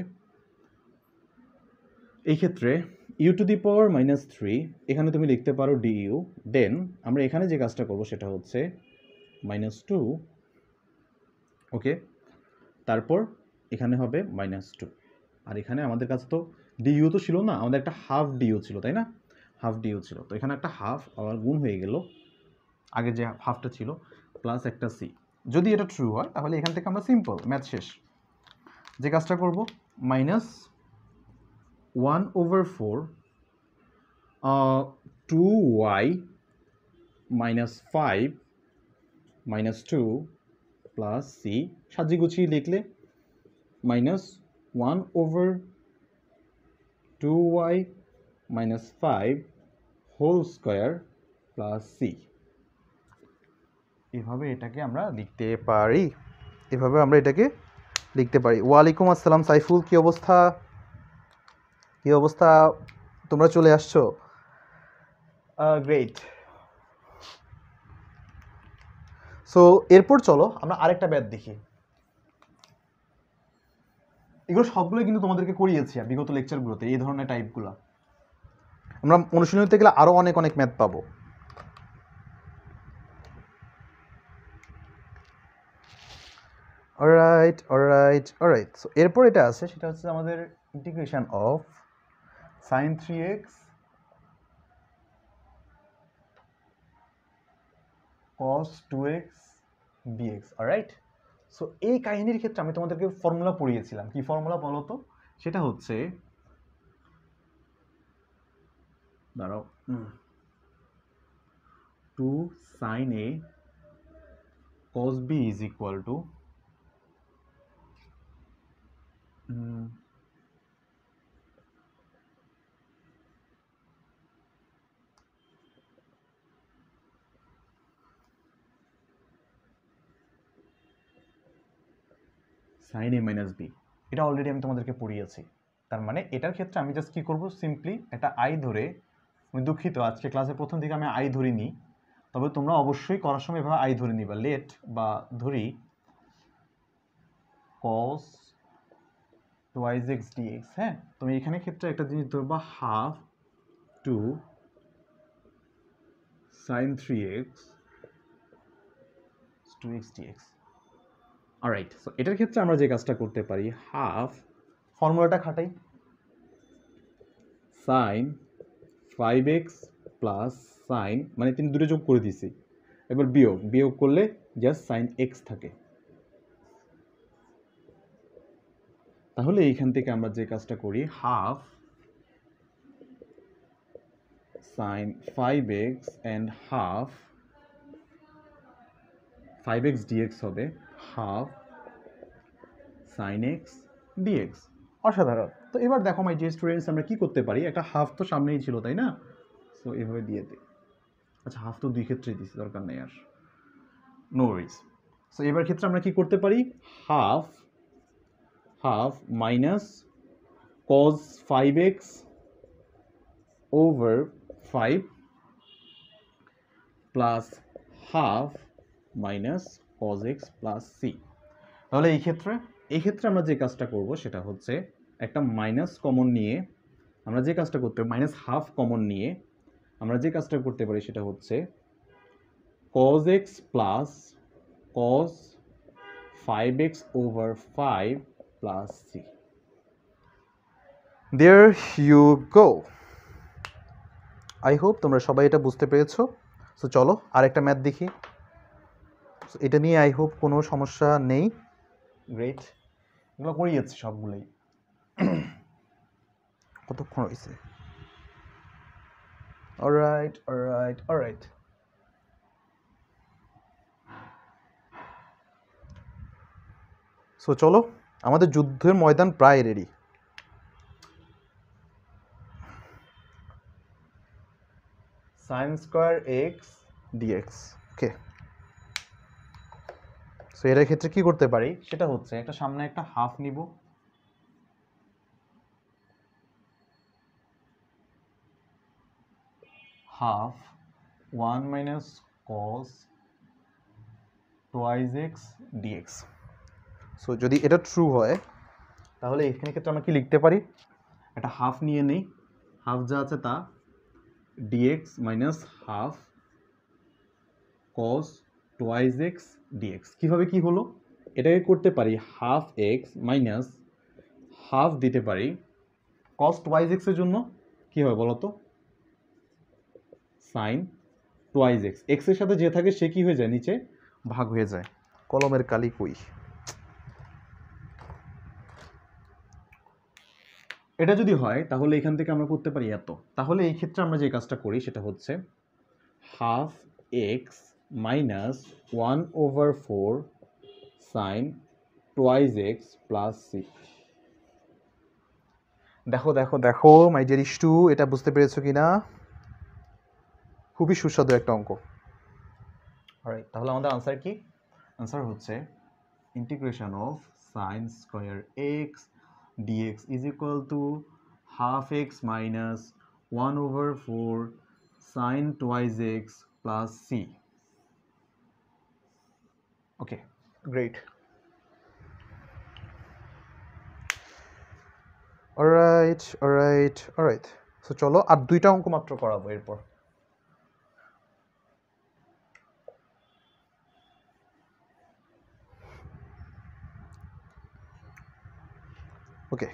এই ক্ষেত্রে u to the power minus three এখানে তুমি লিখতে পারো ডি ইউ দেন আমরা এখানে যে কাজটা করবো সেটা হচ্ছে মাইনাস টু ওকে তারপর এখানে হবে মাইনাস টু আর এখানে আমাদের কাছে তো ডি ইউ তো ছিল না আমাদের একটা হাফ ডি ইউ ছিল তাই না হাফ ডি ইউ ছিল তো এখানে একটা হাফ আবার গুণ হয়ে গেল আগে যে হাফটা ছিল প্লাস একটা সি যদি এটা ট্রু হয় তাহলে এখান থেকে আমরা সিম্পল ম্যাথ শেষ যে কাজটা করব minus one over four two y minus five minus two plus c সাজি গুছিয়ে লিখলে minus one over two y minus five whole square plus c এভাবে এটাকে আমরা লিখতে পারি এভাবে আমরা এটাকে লিখতে পারি ওয়ালাইকুম আসসালাম সাইফুল কী অবস্থা কী অবস্থা তোমরা চলে আসছো গ্রেট সো এরপর চলো আমরা আরেকটা ব্যাথ দেখি এগুলো সবগুলোই কিন্তু তোমাদেরকে করিয়েছি বিগত লেকচারগুলোতে এই ধরনের টাইপগুলো আমরা অনুশীলনীতে গেলে আরও অনেক অনেক ম্যাথ পাবো অলরাইট অলরাইট অলরাইট সো এরপর এটা আছে সেটা হচ্ছে আমাদের integration of sine three x cos two x dx alright so এই কাহিনীর ক্ষেত্রে আমি তোমাদেরকে ফর্মুলা পড়িয়েছিলাম কি ফর্মুলা বলো তো সেটা হচ্ছে ধরো two sine a cos b is equal to sine a minus b এটা অলরেডি আমি তোমাদেরকে পড়িয়েছি তার মানে এটার ক্ষেত্রে আমি জাস্ট কী করবো সিম্পলি এটা আই ধরে আমি দুঃখিত আজকে ক্লাসের প্রথম দিকে আমি আই ধরিনি তবে তোমরা অবশ্যই করার সময় এভাবে আই ধরে নিবা লেট বা ধরি cos twice x dx হ্যাঁ তুমি এখানে ক্ষেত্রে একটা জিনিস ধরবা half two sine three x two x dx right so এটার ক্ষেত্রে আমরা যে কাজটা করতে পারি হাফ ফর্মুলাটা খাটাই sine five x plus sine মানে তিনি দুটো যোগ করে দিছি এবার বিয়োগ বিয়োগ করলে জাস্ট সাইন এক্স থাকে তাহলে এইখান থেকে আমরা যে কাজটা করি half sine five x and half five x dx হবে হাফ সাইন এক্স ডিএক্স অসাধারণ তো এবার দেখো মাই যে স্টুডেন্টস আমরা কি করতে পারি একটা হাফ তো সামনেই ছিল তাই না সো এভাবে দিয়ে দিই আচ্ছা হাফ তো দুই ক্ষেত্রেই দিছি দরকার নেই আর নো ওয়ারিজ সো এবার ক্ষেত্রে আমরা কি করতে পারি half half minus cos five x over five plus half minus cos x plus c তাহলে এই ক্ষেত্রে এই ক্ষেত্রে আমরা যে কাজটা করব সেটা হচ্ছে একটা মাইনাস কমন নিয়ে আমরা যে কাজটা করতে মাইনাস হাফ কমন নিয়ে আমরা যে কাজটা করতে পারি সেটা হচ্ছে cos x plus cos five x over five plus 3 there you go I hope তোমরা সবাই এটা বুঝতে পেরেছো সো চলো আরেকটা ম্যাথ দেখি এটা নিয়ে আই হোপ কোনো সমস্যা নেই গ্রেট এগুলো করে যাচ্ছি সবগুলোই (clears throat) কতক্ষণ হয়েছে অলরাইট অলরাইট অলরাইট সো চলো আমাদের যুদ্ধের ময়দান প্রায় ready sine square x dx okay so এর ক্ষেত্রে কি করতে পারি সেটা হচ্ছে একটা সামনে একটা হাফ নিব half one minus cos twice x dx so যদি এটা ট্রু হয় তাহলে এখানে ক্ষেত্রে আমরা কি লিখতে পারি একটা হাফ নিয়ে নেই হাফ যা আছে তা dx minus half cos twice x dx কীভাবে কি হলো এটাকে করতে পারি হাফ এক্স মাইনাস হাফ দিতে পারি কস টোয়াইজ এক্সের জন্য কী হবে বলো তো সাইন টোয়াইজ এক্স এক্সের সাথে যে থাকে সে কী হয়ে যায় নিচে ভাগ হয়ে যায় কলমের কালি কই এটা যদি হয় তাহলে এখান থেকে আমরা করতে পারি এত তাহলে এই ক্ষেত্রে আমরা যে কাজটা করি সেটা হচ্ছে half x minus one over four sine twice x plus সিক্স দেখো দেখো দেখো মাই ডিয়ার ইস্টু এটা বুঝতে পেরেছো কি না খুবই সুস্বাদু একটা অঙ্ক তাহলে আমাদের আনসার কি আনসার হচ্ছে integration of sine square x dx is equal to half x minus 1 over 4 sine twice x plus c. Okay, great. All all right, right, all right. So চলো আর দুইটা অঙ্ক মাত্র করাবো airport. ওকে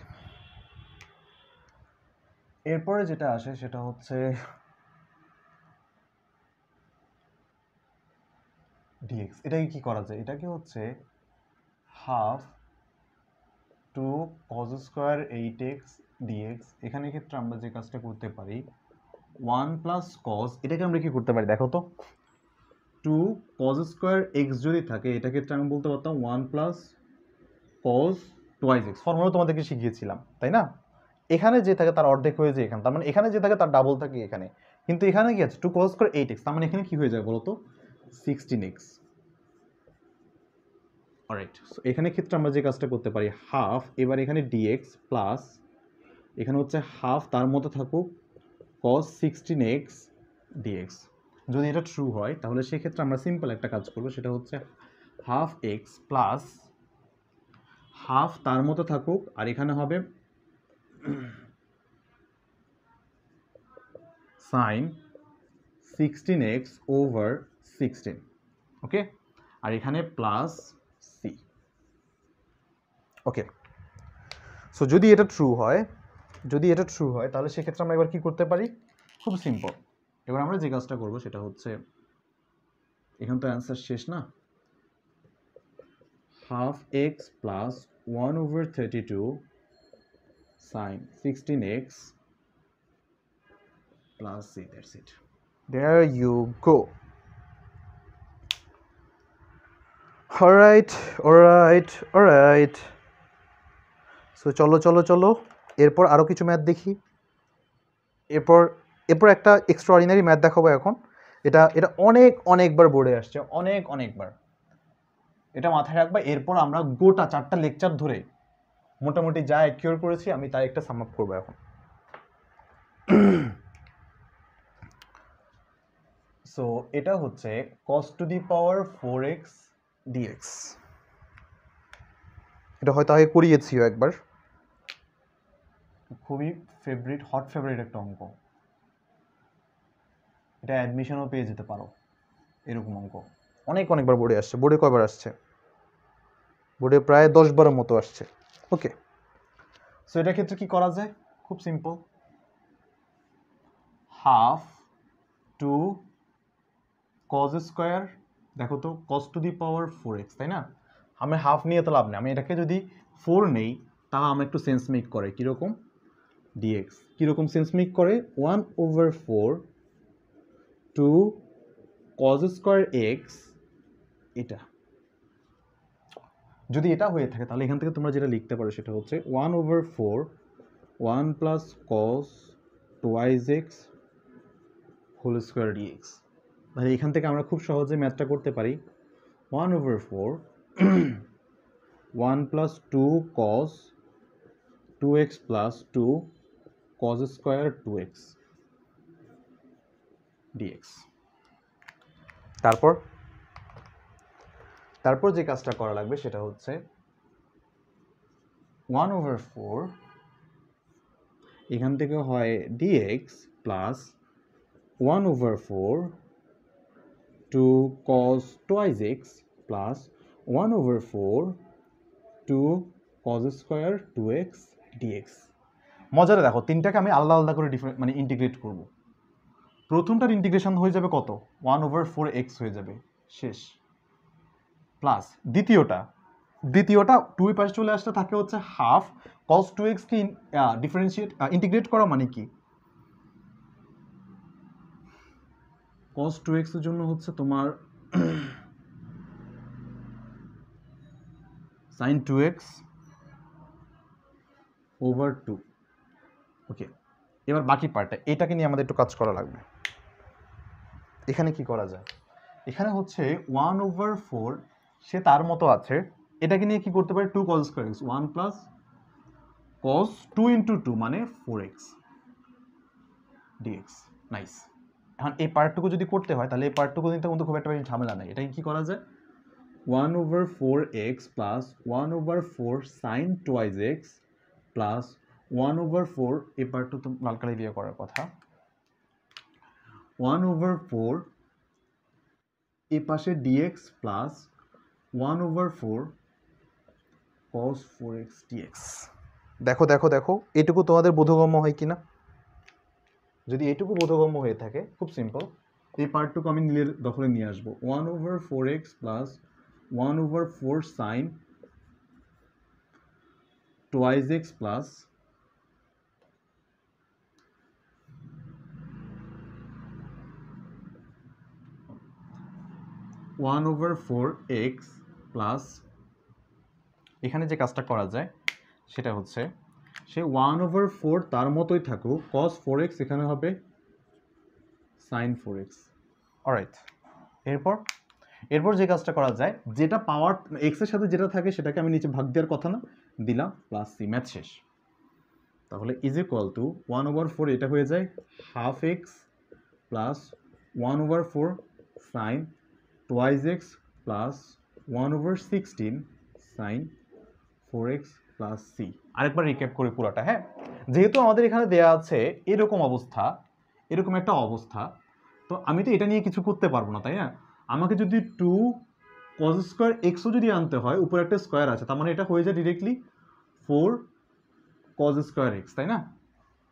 এরপরে যেটা আসে সেটা হচ্ছে ডিএক্স এটাকে কি করা যায় এটাকে হচ্ছে half two cos square eight x dx এখানে ক্ষেত্রে আমরা যে কাজটা করতে পারি ওয়ান প্লাস কজ এটাকে আমরা কি করতে পারি দেখো তো টু কজ স্কোয়ার এক্স যদি থাকে এটা ক্ষেত্রে আমি বলতে পারতাম one plus cos twice x formula তোমাদেরকে শিখিয়েছিলাম তাই না এখানে যে থাকে তার অর্ধেক হয়ে যায় এখানে তার মানে এখানে যে থাকে তার ডাবল থাকে এখানে কিন্তু এখানে কি আছে টু ক্রস করে এইট এক্স তার মানে এখানে কি হয়ে যায় বলতো সিক্সটিন এক্স অলরাইট সো এখানে ক্ষেত্রে আমরা যে কাজটা করতে পারি হাফ এবার এখানে ডিএক্স প্লাস এখানে হচ্ছে হাফ তার মতো থাকুক কস সিক্সটিন এক্স ডিএক্স যদি এটা ট্রু হয় তাহলে সেক্ষেত্রে আমরা সিম্পল একটা কাজ করবো সেটা হচ্ছে হাফ এক্স প্লাস হাফ তার মতো থাকুক আর এখানে হবে sine sixteen x over sixteen okay আর এখানে প্লাস সি ওকে সো যদি এটা ট্রু হয় যদি এটা ট্রু হয় তাহলে সেক্ষেত্রে আমরা এবার কি করতে পারি খুব সিম্পল এবার আমরা যে কাজটা করবো সেটা হচ্ছে এখান তো অ্যান্সার শেষ না half x plus 1 over 32 sine 16x plus c that's it there you go all right all right all right so চলো চলো চলো এরপর আরও কিছু ম্যাথ দেখি এরপর এরপর একটা এক্সট্রাঅর্ডিনারি ম্যাথ দেখাবো এখন এটা এটা অনেক অনেকবার বোর্ডে আসছে অনেক অনেকবার এটা মাথায় রাখবা এরপর আমরা গোটা চারটা লেকচার ধরে মোটামুটি যা অ্যাকিওর করেছি আমি তাই একটা সাম আপ করবো এখন সো এটা হচ্ছে cos to the power four x dx এটা হয়তো আগে করিয়েছিও একবার খুবই ফেভারিট হট ফেভারিট একটা অঙ্ক এটা অ্যাডমিশনও পেয়ে যেতে পারো এরকম অঙ্ক অনেক অনেকবার বোর্ডে আসছে বোর্ডে কয়বার আসছে বোর্ডে প্রায় দশ বারের মতো আসছে ওকে সো এটার ক্ষেত্রে কি করা যায় খুব simple half two cos square দেখো তো cos to the power four x তাই না আমি হাফ নিয়ে তো লাভ নেই আমি এটাকে যদি ফোর নেই তা আমার একটু সেন্স মেক করে কীরকম ডিএক্স কীরকম সেন্স মেক করে one over four two cos square x এটা যদি এটা হয়ে থাকে তাহলে এখান থেকে তোমরা যেটা লিখতে পারো সেটা হচ্ছে one over four one plus cos twice x whole square dx তাহলে এখান থেকে আমরা খুব সহজে ম্যাথটা করতে পারি one over four one plus two cos two x plus two cos square two x dx তারপর তারপর যে কাজটা করা লাগবে সেটা হচ্ছে ওয়ান ওভার ফোর এখান থেকে হয় dx plus one over four two cos twice x plus one over four two cos square two x dx মজাটা দেখো তিনটাকে আমি আলাদা আলাদা করে ডিফারেন্ট মানে ইন্টিগ্রেট করব প্রথমটার ইন্টিগ্রেশন হয়ে যাবে কত ওয়ান ওভার ফোর এক্স হয়ে যাবে শেষ প্লাস দ্বিতীয়টা দ্বিতীয়টা টু এ পাশে চলে আসলে থাকে হচ্ছে হাফ কস টু এক্সকে ডিফারেন্সিয়েট ইন্টিগ্রেট করা মানে কি কস টু এক্সের জন্য হচ্ছে তোমার sine two x over two okay এবার বাকি পার্টটা এটাকে নিয়ে আমাদের একটু কাজ করা লাগবে এখানে কি করা যায় এখানে হচ্ছে ওয়ান ওভার ফোর সে তার মতো আছে এটাকে নিয়ে কি করতে পারে two cos square x one plus cos two into two মানে ফোর এক্স ডিএক্স নাইস এখন এই পার্টটুকু যদি করতে হয় তাহলে এই পার্টটুকু কিন্তু কিন্তু খুব একটা বেশি ঝামেলা নেই এটাকে কী করা যায় one over four x plus one over four sine twice x plus one over four এই পার্টটু তো লাল কালি দিয়ে করার কথা ওয়ান ওভার ফোর এ পাশে dx plus 1 over 4 cos 4x x x দেখো দেখো দেখো এটুকু তোমাদের বোধগম্য হয় কি না যদি এটুকু বোধগম্য হয়ে থাকে খুব সিম্পল এই পার্টটুকু আমি নিলে দখলে নিয়ে আসবো 1 over 4x x plus one over four sine twice x plus one over four x plus এখানে যে কাজটা করা যায় সেটা হচ্ছে সে ওয়ান ওভার ফোর তার মতোই থাকুক কস ফোর এক্স এখানে হবে সাইন ফোর এক্স অলরাইট এরপর এরপর যে কাজটা করা যায় যেটা পাওয়ার এক্সের সাথে যেটা থাকে সেটাকে আমি নিচে ভাগ দেওয়ার কথা না দিলাম প্লাস সি ম্যাথ শেষ তাহলে is equal to one over four এটা হয়ে যায় half x plus one over four sine twice x plus one over sixteen sine four x plus c আরেকবার রিক্যাপ করি পুরোটা হ্যাঁ যেহেতু আমাদের এখানে দেয়া আছে এরকম অবস্থা এরকম একটা অবস্থা তো আমি তো এটা নিয়ে কিছু করতে পারবো না তাই না আমাকে যদি টু কজ স্কোয়ার এক্সও যদি আনতে হয় উপরে একটা স্কোয়ার আছে তার মানে এটা হয়ে যায় directly four cos square x তাই না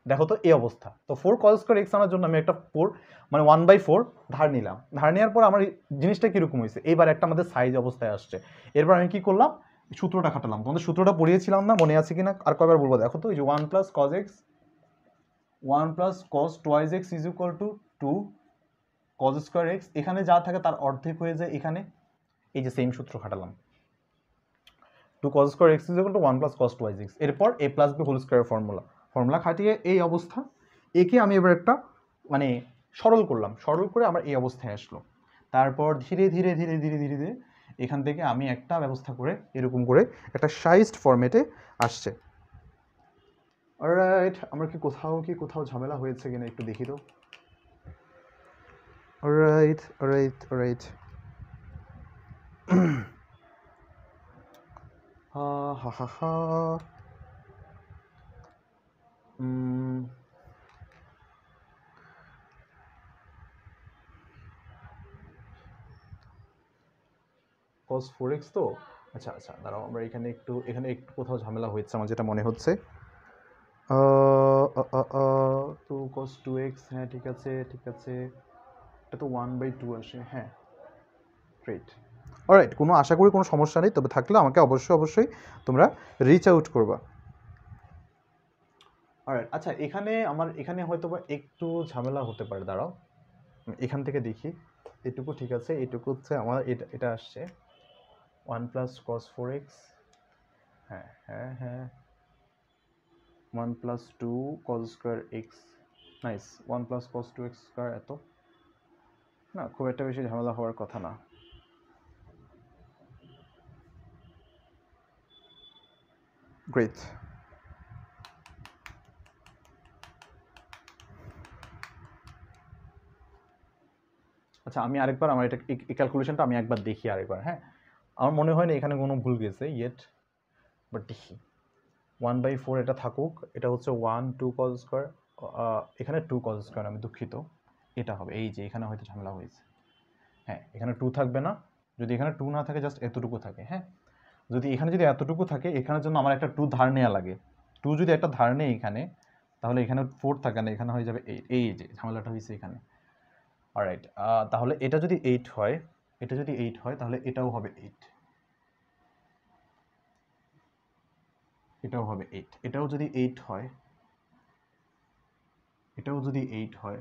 দেখো তো এই অবস্থা তো ফোর কজ স্কোয়ার এক্স আনার জন্য আমি একটা ফোর মানে ওয়ান বাই ফোর ধার নিলাম ধার নেওয়ার পর আমার জিনিসটা কীরকম হয়েছে এইবার একটা আমাদের সাইজ অবস্থায় আসছে এরপর আমি কী করলাম সূত্রটা খাটালাম তোমাদের সূত্রটা পড়িয়েছিলাম না মনে আছে কি না আর কয়বার বলবো দেখো তো এই যে one plus cos x one plus cos twice x is equal to two cos square x এখানে যা থাকে তার অর্ধেক হয়ে যায় এখানে এই যে সেম সূত্র খাটালাম two cos square x is equal to one plus cos twice x এরপর a plus b whole square formula formula খাটিয়ে এই অবস্থা একে আমি এবার একটা মানে সরল করলাম সরল করে আমার এই অবস্থায় আসলো তারপর ধীরে ধীরে ধীরে ধীরে ধীরে ধীরে এখান থেকে আমি একটা ব্যবস্থা করে এরকম করে একটা সাইজড ফর্মেটে আসছে রাইট আমার কি কোথাও কি কোথাও ঝামেলা হয়েছে কিনা একটু দেখি তো রাইট রাইট রাইট হা হা হা কস ফোর এক্স তো আচ্ছা আচ্ছা দাঁড়াও আমরা এখানে একটু এখানে একটু কোথাও ঝামেলা হয়েছে আমার যেটা মনে হচ্ছে টু কস টু এক্স হ্যাঁ ঠিক আছে ঠিক আছে এটা তো ওয়ান বাই টু আসে হ্যাঁ রাইট অলরাইট কোনো আশা করি কোনো সমস্যা নেই তবে থাকলে আমাকে অবশ্যই অবশ্যই তোমরা রিচ আউট করবা অলরাইট আচ্ছা এখানে আমার এখানে হয়তো বা একটু ঝামেলা হতে পারে দাঁড়াও এখান থেকে দেখি এটুকু ঠিক আছে এটুকু হচ্ছে আমার এটা এটা আসছে one plus cos four x হ্যাঁ হ্যাঁ হ্যাঁ one plus two cos square x nice one plus cos two x square এত না খুব একটা বেশি ঝামেলা হওয়ার কথা না গ্রেট আচ্ছা আমি আরেকবার আমার এটা এই ক্যালকুলেশনটা আমি একবার দেখি আরেকবার হ্যাঁ আমার মনে হয় না এখানে কোনো ভুল গেছে ইয়েট বাট দেখি ওয়ান বাই ফোর এটা থাকুক এটা হচ্ছে ওয়ান টু কজ স্কোয়ার এখানে টু কজ স্কোয়ার আমি দুঃখিত এটা হবে এই যে এখানে হয়তো ঝামেলা হয়েছে হ্যাঁ এখানে টু থাকবে না যদি এখানে টু না থাকে জাস্ট এতটুকু থাকে হ্যাঁ যদি এখানে যদি এতটুকু থাকে এখানের জন্য আমার একটা টু ধার নেওয়া লাগে টু যদি একটা ধার নেই এখানে তাহলে এখানে ফোর থাকে না এখানে হয়ে যাবে এই যে ঝামেলাটা হয়েছে এখানে রাইট তাহলে এটা যদি এইট হয় এটা যদি এইট হয় তাহলে এটাও হবে এইট এটাও হবে এইট এটাও যদি এইট হয় এটাও যদি এইট হয়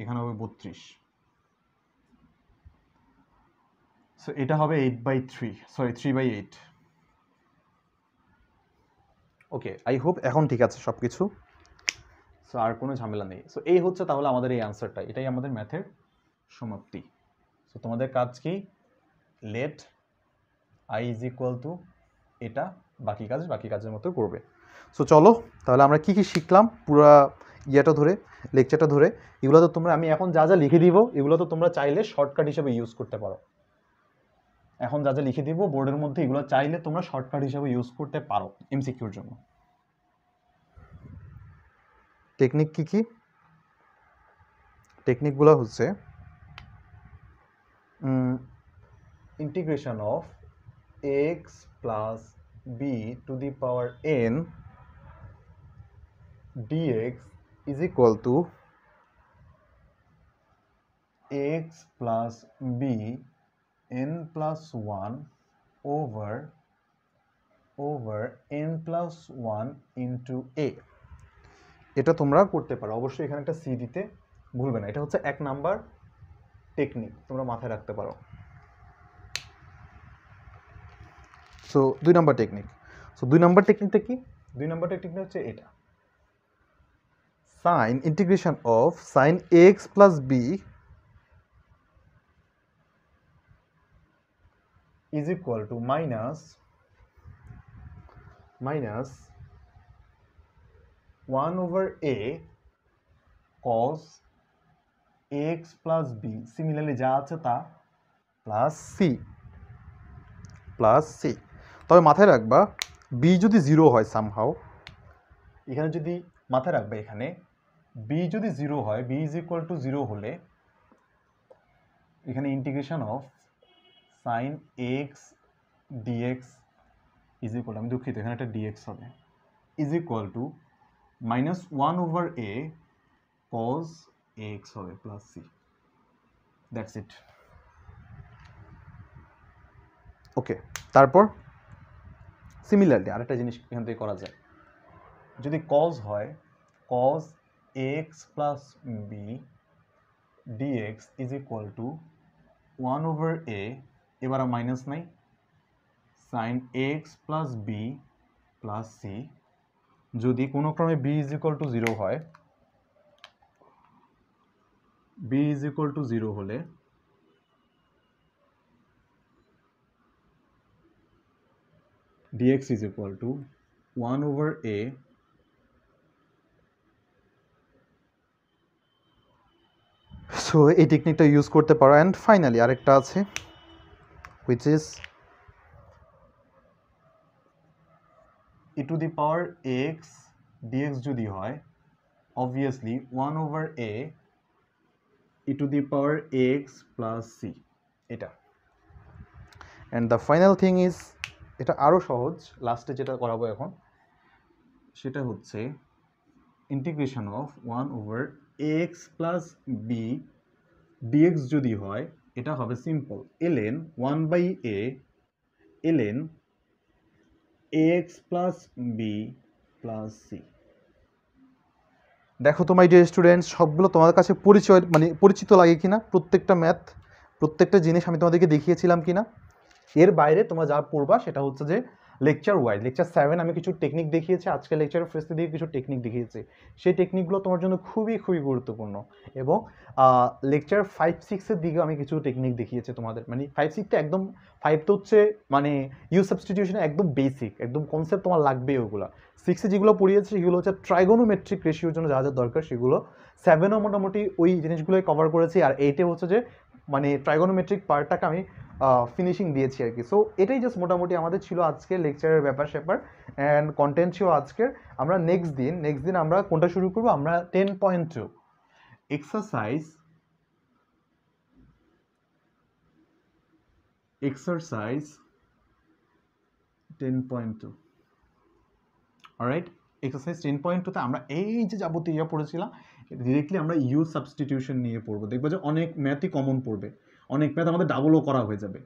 এখানে হবে বত্রিশ সো এটা হবে eight by three sorry three by eight okay I hope এখন ঠিক আছে সব কিছু সো আর কোনো ঝামেলা নেই সো এই হচ্ছে তাহলে আমাদের এই অ্যান্সারটা এটাই আমাদের ম্যাথের সমাপ্তি সো তোমাদের কাজ কি let I is equal to এটা বাকি কাজ বাকি কাজের মতো করবে সো চলো তাহলে আমরা কি কি শিখলাম পুরা ইয়েটা ধরে লেকচারটা ধরে এগুলো তো তোমরা আমি এখন যা যা লিখে দিব এগুলো তো তোমরা চাইলে শর্টকাট হিসেবে ইউজ করতে পারো এখন যা যা লিখে দিব বোর্ডের মধ্যে এগুলো চাইলে তোমরা শর্টকাট হিসেবে ইউজ করতে পারো এমসিকিউর জন্য টেকনিক কি কি টেকনিকগুলো হচ্ছে integration of x plus b to the power n d x is equal to x plus b n plus one over over n plus one into a এটা তোমরা করতে পারো অবশ্যই এখানে একটা সি দিতে ভুলবে না এটা হচ্ছে এক নাম্বার টেকনিক তোমরা মাথায় রাখতে পারো সো দুই নাম্বার টেকনিক সো দুই নাম্বার টেকনিকটা কি দুই নাম্বার টেকনিকটা হচ্ছে এটা sine integration of sine x plus b is equal to minus minus 1 over a cos ax plus b similarly যা আছে তা প্লাস সি প্লাস সি তবে মাথায় রাখবা বি যদি জিরো হয় সামহাও এখানে যদি মাথায় রাখবা এখানে বি যদি জিরো হয় b is equal to zero হলে এখানে integration of sine x dx is equal আমি দুঃখিত এখানে একটা ডিএক্স হবে is equal to minus one over a cos x হবে plus c that's it okay তারপর সিমিলারলি আরেকটা জিনিস এখান থেকে করা যায় যদি কজ হয় cos x plus b dx is equal to one over a এবার মাইনাস নাই sine x plus b plus c যদি কোনো ক্রমে b is equal to zero হয় b is equal to zero হলে dx is equal to one over a so এই টেকনিকটা use করতে পারো অ্যান্ড ফাইনালি আরেকটা আছে which is e to the power x dx যদি হয় obviously one over A E to the power x plus c এটা and the final thing is এটা আরও সহজ লাস্টে যেটা করাবো এখন সেটা হচ্ছে integration of one over x plus b dx যদি হয় এটা হবে সিম্পল এলেন one by a ln x plus b plus C দেখো তো মাই ডিয়ার স্টুডেন্টস সবগুলো তোমার কাছে পরিচয় মানে পরিচিত লাগে কিনা প্রত্যেকটা ম্যাথ প্রত্যেকটা জিনিস আমি তোমাদেরকে দেখিয়েছিলাম কিনা এর বাইরে তোমরা যা পড়বা সেটা হচ্ছে যে লেকচার ওয়াইজ লেকচার সেভেন আমি কিছু টেকনিক দেখিয়েছি আজকে লেকচারের ফ্রেস্তি দিয়ে কিছু টেকনিক দেখিয়েছি সেই টেকনিকগুলো তোমার জন্য খুবই খুবই গুরুত্বপূর্ণ এবং লেকচার ফাইভ সিক্সের দিকেও আমি কিছু টেকনিক দেখিয়েছি তোমাদের মানে ফাইভ সিক্সটা একদম ফাইভ তো হচ্ছে মানে ইউ সাবস্টিটিউশন একদম বেসিক একদম কনসেপ্ট তোমার লাগবেই ওগুলো সিক্সে যেগুলো পড়িয়েছে সেগুলো হচ্ছে ট্রাইগোনোমেট্রিক রেশিওর জন্য যা যা দরকার সেগুলো সেভেনও মোটামুটি ওই জিনিসগুলোই কভার করেছি আর এইটে হচ্ছে যে মানে ট্রাইগোনোমেট্রিক পার্টটাকে আমি ফিনিশিং দিয়েছি আর কি সো এটাই জাস্ট মোটামুটি আমাদের ছিল আজকের লেকচারের ব্যাপার স্যাপার অ্যান্ড কন্টেন্ট ছিল আজকের আমরা নেক্সট দিন নেক্সট দিন আমরা কোনটা শুরু করবো আমরা ten point two exercise exercise ten point two alright exercise ten point টুতে আমরা এই যে যাবতীয় পড়েছিলাম ডিরেক্টলি আমরা ইউ সাবস্টিটিউশন নিয়ে পড়বো দেখবো যে অনেক ম্যাথই কমন পড়বে অনেক ম্যাথ আমাদের ডাবলও করা হয়ে যাবে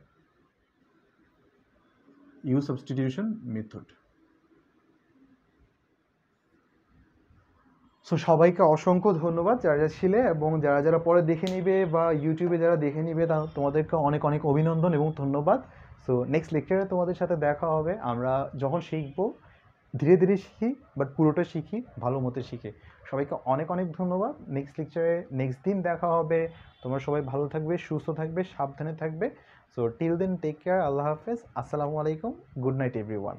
ইউ সাবস্টিটিউশন মেথড সো সবাইকে অসংখ্য ধন্যবাদ যারা যারা ছিলে এবং যারা যারা পরে দেখে নিবে বা ইউটিউবে যারা দেখে নিবে তা তোমাদেরকে অনেক অনেক অভিনন্দন এবং ধন্যবাদ সো নেক্সট লেকচারে তোমাদের সাথে দেখা হবে আমরা যখন শিখবো ধীরে ধীরে শিখি বাট পুরোটা শিখি ভালো মতো শিখে সবাইকে অনেক অনেক ধন্যবাদ নেক্সট লেকচারে নেক্সট দিন দেখা হবে তোমরা সবাই ভালো থাকবে সুস্থ থাকবে সাবধানে থাকবে so till then take care আল্লাহ হাফেজ আসসালামু আলাইকুম গুড নাইট এভরি ওয়ান